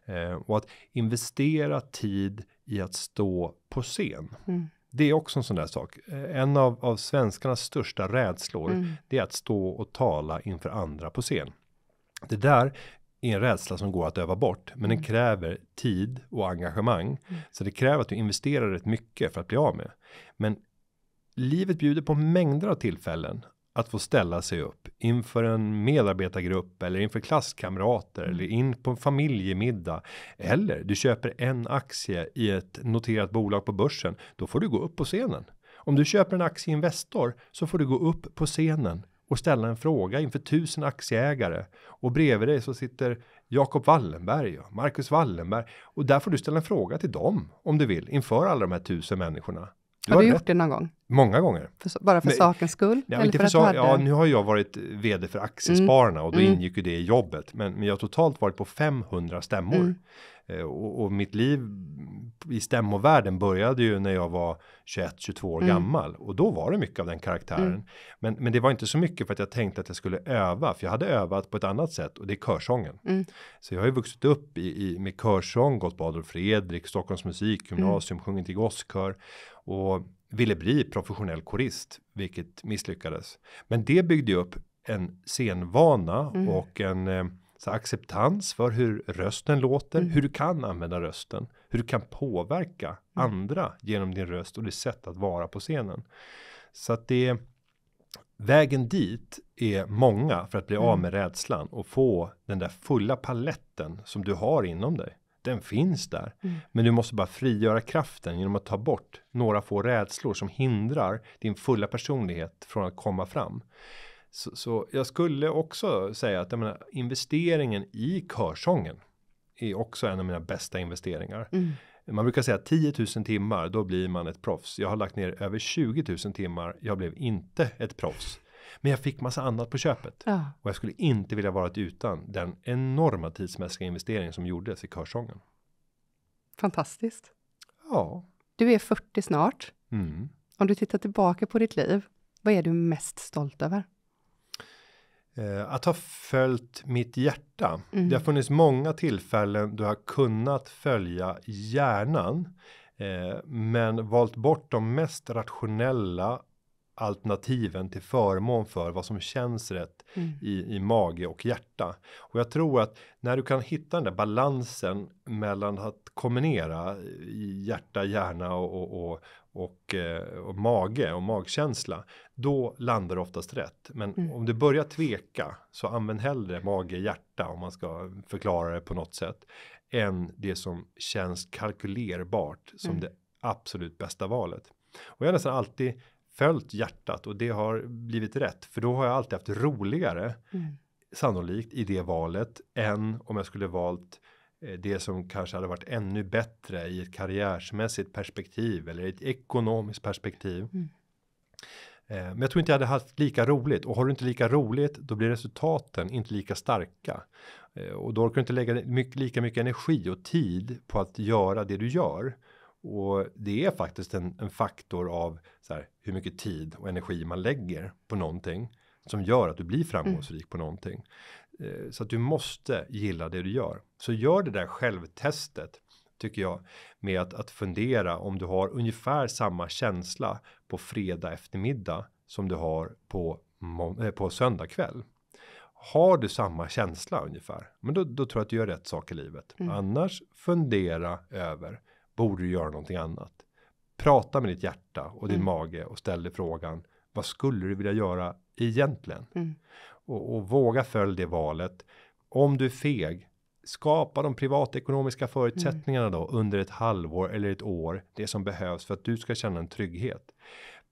Eh, och att investera tid i att stå på scen. Mm. Det är också en sån där sak. Eh, en av, av svenskarnas största rädslor, mm. det är att stå och tala inför andra på scen. Det där är en rädsla som går att öva bort, men den mm. kräver tid och engagemang. Mm. Så det kräver att du investerar rätt mycket för att bli av med. Men livet bjuder på mängder av tillfällen att få ställa sig upp inför en medarbetargrupp eller inför klasskamrater mm. eller in på en familjemiddag eller du köper en aktie i ett noterat bolag på börsen. Då får du gå upp på scenen. Om du köper en aktie i Investor så får du gå upp på scenen och ställa en fråga inför tusen aktieägare och bredvid dig så sitter Jakob Wallenberg och Marcus Wallenberg och där får du ställa en fråga till dem om du vill inför alla de här tusen människorna. Du har, har du gjort det någon gång? Många gånger. För, bara för Men, sakens skull? Nej, eller inte för, för sak, ja, nu har jag varit vd för Aktiespararna mm. och då mm. ingick ju det i jobbet. Men, men jag har totalt varit på 500 stämmor. Mm. Eh, och, och, mitt liv i stämmovärlden började ju när jag var 21 22 år mm. gammal och då var det mycket av den karaktären. Mm. Men, men det var inte så mycket för att jag tänkte att jag skulle öva för jag hade övat på ett annat sätt och det är körsången. Mm. Så jag har ju vuxit upp i, i med körsång, gått på Adolf Fredrik, Stockholms musikgymnasium, mm. sjungit i gosskör och ville bli professionell korist, vilket misslyckades. Men det byggde ju upp en scenvana mm. och en eh, så acceptans för hur rösten låter, mm. hur du kan använda rösten, hur du kan påverka mm. andra genom din röst och ditt sätt att vara på scenen. Så att det vägen dit är många för att bli mm. av med rädslan och få den där fulla paletten som du har inom dig. Den finns där, mm. men du måste bara frigöra kraften genom att ta bort några få rädslor som hindrar din fulla personlighet från att komma fram. Så, så jag skulle också säga att jag menar, investeringen i körsången är också en av mina bästa investeringar. Mm. Man brukar säga 10 000 timmar, då blir man ett proffs. Jag har lagt ner över 20 000 timmar, jag blev inte ett proffs. Men jag fick massa annat på köpet. Ja. Och jag skulle inte vilja vara utan den enorma tidsmässiga investering som gjordes i körsången. Fantastiskt. Ja. Du är 40 snart. Mm. Om du tittar tillbaka på ditt liv, vad är du mest stolt över? eh, att ha följt mitt hjärta. Mm. Det har mm. funnits många tillfällen du har kunnat följa hjärnan, eh, men valt bort de mest rationella alternativen till förmån för vad som känns rätt mm. i, i mage och hjärta. Och jag tror att när du kan hitta den där balansen mellan att kombinera eh, hjärta, hjärna och, och, och, och, eh, och mage och magkänsla, då landar det oftast rätt. Men mm. om du börjar tveka så använd hellre mage, hjärta om man ska förklara det på något sätt än det som känns kalkylerbart som mm. det absolut bästa valet. Och jag har nästan alltid följt hjärtat och det har blivit rätt för då har jag alltid haft roligare mm. sannolikt i det valet än om jag skulle valt Eh, det som kanske hade varit ännu bättre i ett karriärsmässigt perspektiv eller ett ekonomiskt perspektiv. Mm. Eh, men jag tror inte jag hade haft lika roligt och har du inte lika roligt, då blir resultaten inte lika starka eh, och då orkar du inte lägga mycket, lika mycket energi och tid på att göra det du gör. Och det är faktiskt en, en faktor av så här, hur mycket tid och energi man lägger på någonting som gör att du blir mm. framgångsrik mm. på någonting. Eh, så att du måste gilla det du gör. Så gör det där självtestet tycker jag med att, att fundera om du har ungefär samma känsla på fredag eftermiddag som du har på, eh, på söndag kväll. Har du samma känsla ungefär, men då, då tror jag att du gör rätt sak i livet. Mm. Annars fundera över, borde du göra någonting annat? Prata med ditt hjärta och din mm. mage och ställ dig frågan, vad skulle du vilja göra egentligen? Mm och, och våga följ det valet. Om du är feg, skapa de privatekonomiska förutsättningarna mm. då under ett halvår eller ett år. Det som behövs för att du ska känna en trygghet.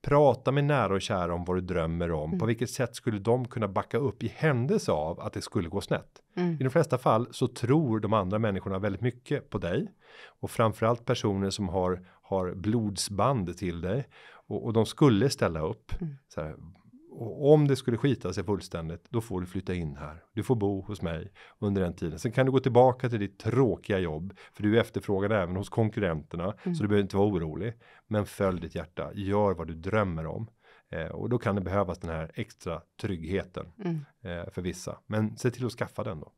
Prata med nära och kära om vad du drömmer om. Mm. På vilket sätt skulle de kunna backa upp i händelse av att det skulle gå snett? Mm. I de flesta fall så tror de andra människorna väldigt mycket på dig och framförallt personer som har har blodsband till dig och, och de skulle ställa upp. Mm. Så här, och om det skulle skita sig fullständigt, då får du flytta in här. Du får bo hos mig under den tiden. Sen kan du gå tillbaka till ditt tråkiga jobb, för du är efterfrågad även hos konkurrenterna, mm. så du behöver inte vara orolig. Men följ ditt hjärta, gör vad du drömmer om. Eh, och då kan det behövas den här extra tryggheten mm. eh, för vissa. Men se till att skaffa den då.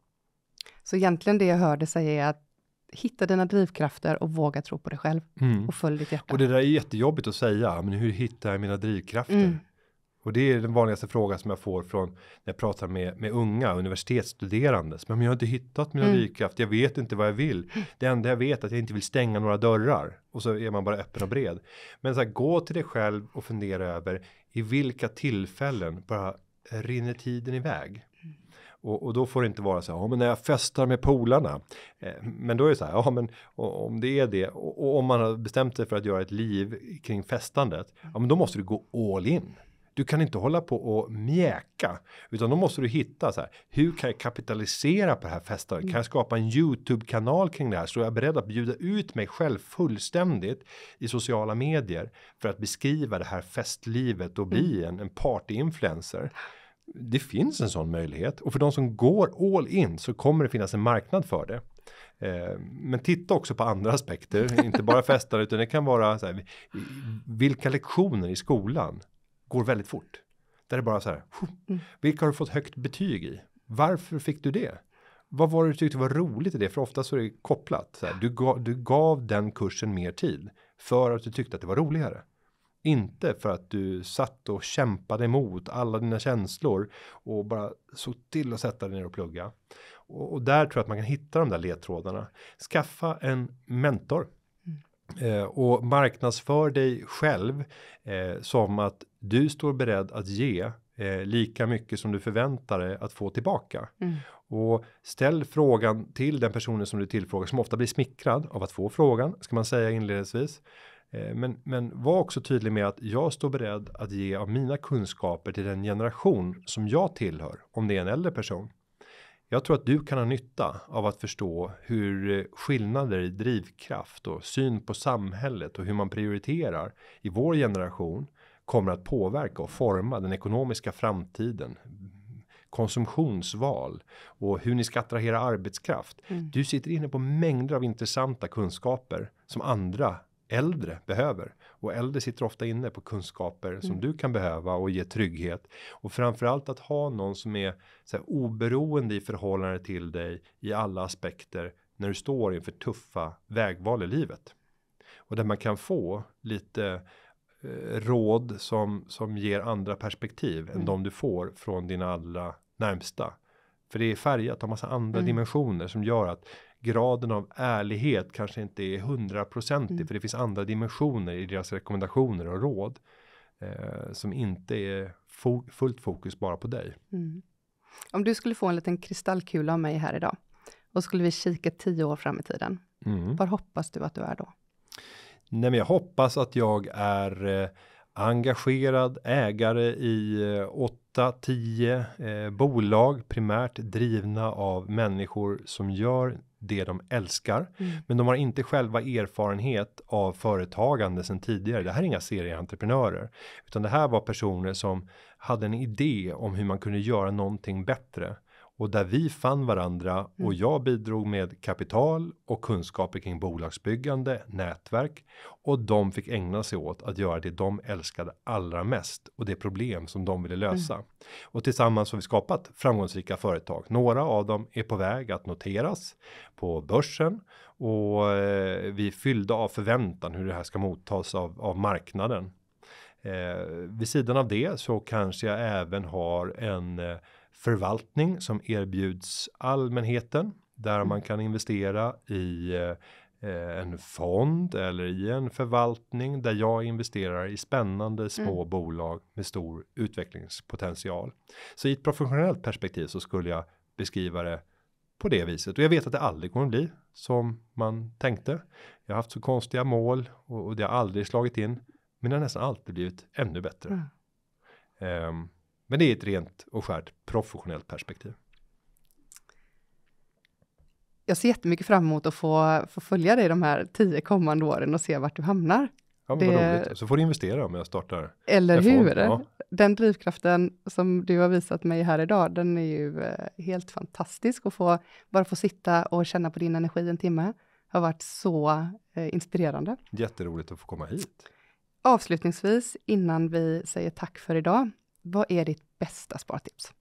Så egentligen det jag hörde säga är att hitta dina drivkrafter och våga tro på dig själv mm. och följ ditt hjärta. Och det där är jättejobbigt att säga, ah, men hur hittar jag mina drivkrafter? Mm. Och det är den vanligaste frågan som jag får från när jag pratar med, med unga universitetsstuderande. Men jag har inte hittat mina mm. drivkraft, jag vet inte vad jag vill. Det enda jag vet är att jag inte vill stänga några dörrar. Och så är man bara öppen och bred. Men så här, gå till dig själv och fundera över i vilka tillfällen bara rinner tiden iväg. Och, och, då får det inte vara så här, ja men när jag festar med polarna. Eh, men då är det så här, ja men och, om det är det och, och, om man har bestämt sig för att göra ett liv kring festandet, ja men då måste du gå all in. Du kan inte hålla på och mjäka, utan då måste du hitta så här. Hur kan jag kapitalisera på det här festet? Kan jag skapa en Youtube kanal kring det här? Så jag beredd att bjuda ut mig själv fullständigt i sociala medier för att beskriva det här festlivet och bli mm. en, en party partyinfluencer det finns en sån möjlighet och för de som går all in så kommer det finnas en marknad för det. Eh, men titta också på andra aspekter, inte bara [laughs] festar utan det kan vara så här, vilka lektioner i skolan går väldigt fort. Där det bara så här, mm. vilka har du fått högt betyg i? Varför fick du det? Vad var det du tyckte var roligt i det? För ofta så är det kopplat. Så här, du, gav, du gav den kursen mer tid för att du tyckte att det var roligare. Inte för att du satt och kämpade emot alla dina känslor och bara såg till att sätta dig ner och plugga. Och, och, där tror jag att man kan hitta de där ledtrådarna. Skaffa en mentor. Eh, och marknadsför dig själv eh, som att du står beredd att ge eh, lika mycket som du förväntar dig att få tillbaka. Mm. Och ställ frågan till den personen som du tillfrågar som ofta blir smickrad av att få frågan ska man säga inledningsvis. Eh, men, men var också tydlig med att jag står beredd att ge av mina kunskaper till den generation som jag tillhör om det är en äldre person. Jag tror att du kan ha nytta av att förstå hur eh, skillnader i drivkraft och syn på samhället och hur man prioriterar i vår generation kommer att påverka och forma den ekonomiska framtiden konsumtionsval och hur ni ska attrahera arbetskraft. Mm. Du sitter inne på mängder av intressanta kunskaper som andra äldre behöver och äldre sitter ofta inne på kunskaper mm. som du kan behöva och ge trygghet. Och framförallt att ha någon som är så här, oberoende i förhållande till dig i alla aspekter när du står inför tuffa vägval i livet. Och där man kan få lite eh, råd som, som ger andra perspektiv mm. än de du får från dina allra närmsta. För det är färgat av massa andra mm. dimensioner som gör att graden av ärlighet kanske inte är hundraprocentig, mm. för det finns andra dimensioner i deras rekommendationer och råd eh, som inte är fo fullt fokus bara på dig. Mm. Om du skulle få en liten kristallkula av mig här idag och skulle vi kika tio år fram i tiden. Mm. Var hoppas du att du är då? Nej, men jag hoppas att jag är eh, engagerad ägare i 8-10 eh, eh, bolag primärt drivna av människor som gör det de älskar, mm. men de har inte själva erfarenhet av företagande sedan tidigare. Det här är inga serieentreprenörer, utan det här var personer som hade en idé om hur man kunde göra någonting bättre och där vi fann varandra och mm. jag bidrog med kapital och kunskaper kring bolagsbyggande, nätverk och de fick ägna sig åt att göra det de älskade allra mest och det problem som de ville mm. lösa. Mm. Och tillsammans har vi skapat framgångsrika företag. Några av dem är på väg att noteras på börsen och eh, vi är fyllda av förväntan hur det här ska mottas av, av marknaden. Eh, vid sidan av det så kanske jag även har en eh, förvaltning som erbjuds allmänheten där mm. man kan investera i eh, eh, en fond eller i en förvaltning där jag investerar i spännande mm. små mm. bolag med stor utvecklingspotential. Så i ett professionellt perspektiv så skulle jag beskriva det på det viset och jag vet att det aldrig kommer bli som man tänkte. Jag har haft så konstiga mål och, det har aldrig slagit in, men det har nästan alltid blivit ännu bättre. Mm. Um, men det är ett rent och skärt professionellt perspektiv. Jag ser jättemycket fram emot att få, få följa dig de här tio kommande åren och se vart du hamnar. Ja, men det... vad roligt. Så får du investera om jag startar. Eller hur? Ja. Den drivkraften som du har visat mig här idag, den är ju eh, helt fantastisk att få bara få sitta och känna på din energi en timme. Har varit så eh, inspirerande. Jätteroligt att få komma hit. Avslutningsvis innan vi säger tack för idag vad är ditt bästa spartips?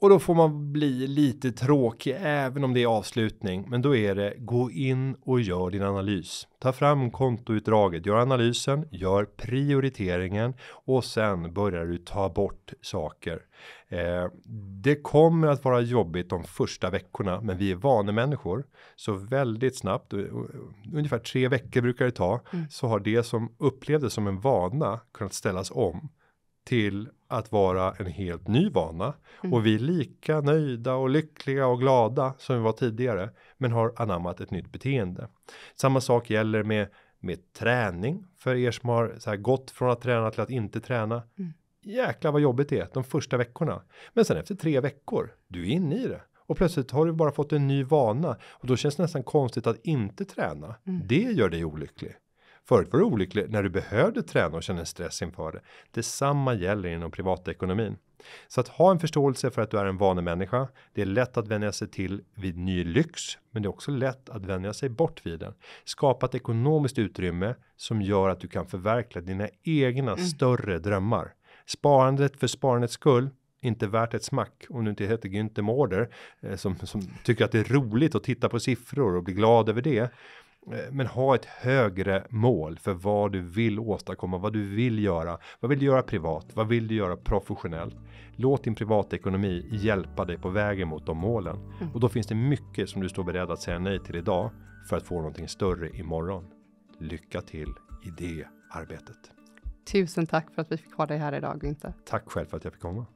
Och då får man bli lite tråkig även om det är avslutning. Men då är det gå in och gör din analys. Ta fram kontoutdraget, gör analysen, gör prioriteringen och sen börjar du ta bort saker. Eh, det kommer att vara jobbigt de första veckorna, men vi är vanemänniskor så väldigt snabbt. Ungefär tre veckor brukar det ta mm. så har det som upplevdes som en vana kunnat ställas om till att vara en helt ny vana mm. och vi är lika nöjda och lyckliga och glada som vi var tidigare, men har anammat ett nytt beteende. Samma sak gäller med med träning för er som har så här gått från att träna till att inte träna. Mm. Jäklar vad jobbigt det är de första veckorna, men sen efter tre veckor. Du är inne i det och plötsligt har du bara fått en ny vana och då känns det nästan konstigt att inte träna. Mm. Det gör dig olycklig. Förut var du olycklig när du behövde träna och kände stress inför det. Detsamma gäller inom privatekonomin. Så att ha en förståelse för att du är en vanemänniska. Det är lätt att vänja sig till vid ny lyx, men det är också lätt att vänja sig bort vid den. Skapa ett ekonomiskt utrymme som gör att du kan förverkliga dina egna mm. större drömmar. Sparandet för sparandets skull inte värt ett smack om du inte heter Günther Mårder eh, som, som tycker att det är roligt att titta på siffror och bli glad över det. Eh, men ha ett högre mål för vad du vill åstadkomma, vad du vill göra. Vad vill du göra privat? Vad vill du göra professionellt? Låt din privatekonomi hjälpa dig på vägen mot de målen. Mm. Och då finns det mycket som du står beredd att säga nej till idag för att få någonting större imorgon. Lycka till i det arbetet. Tusen tack för att vi fick ha dig här idag, Günther. Tack själv för att jag fick komma.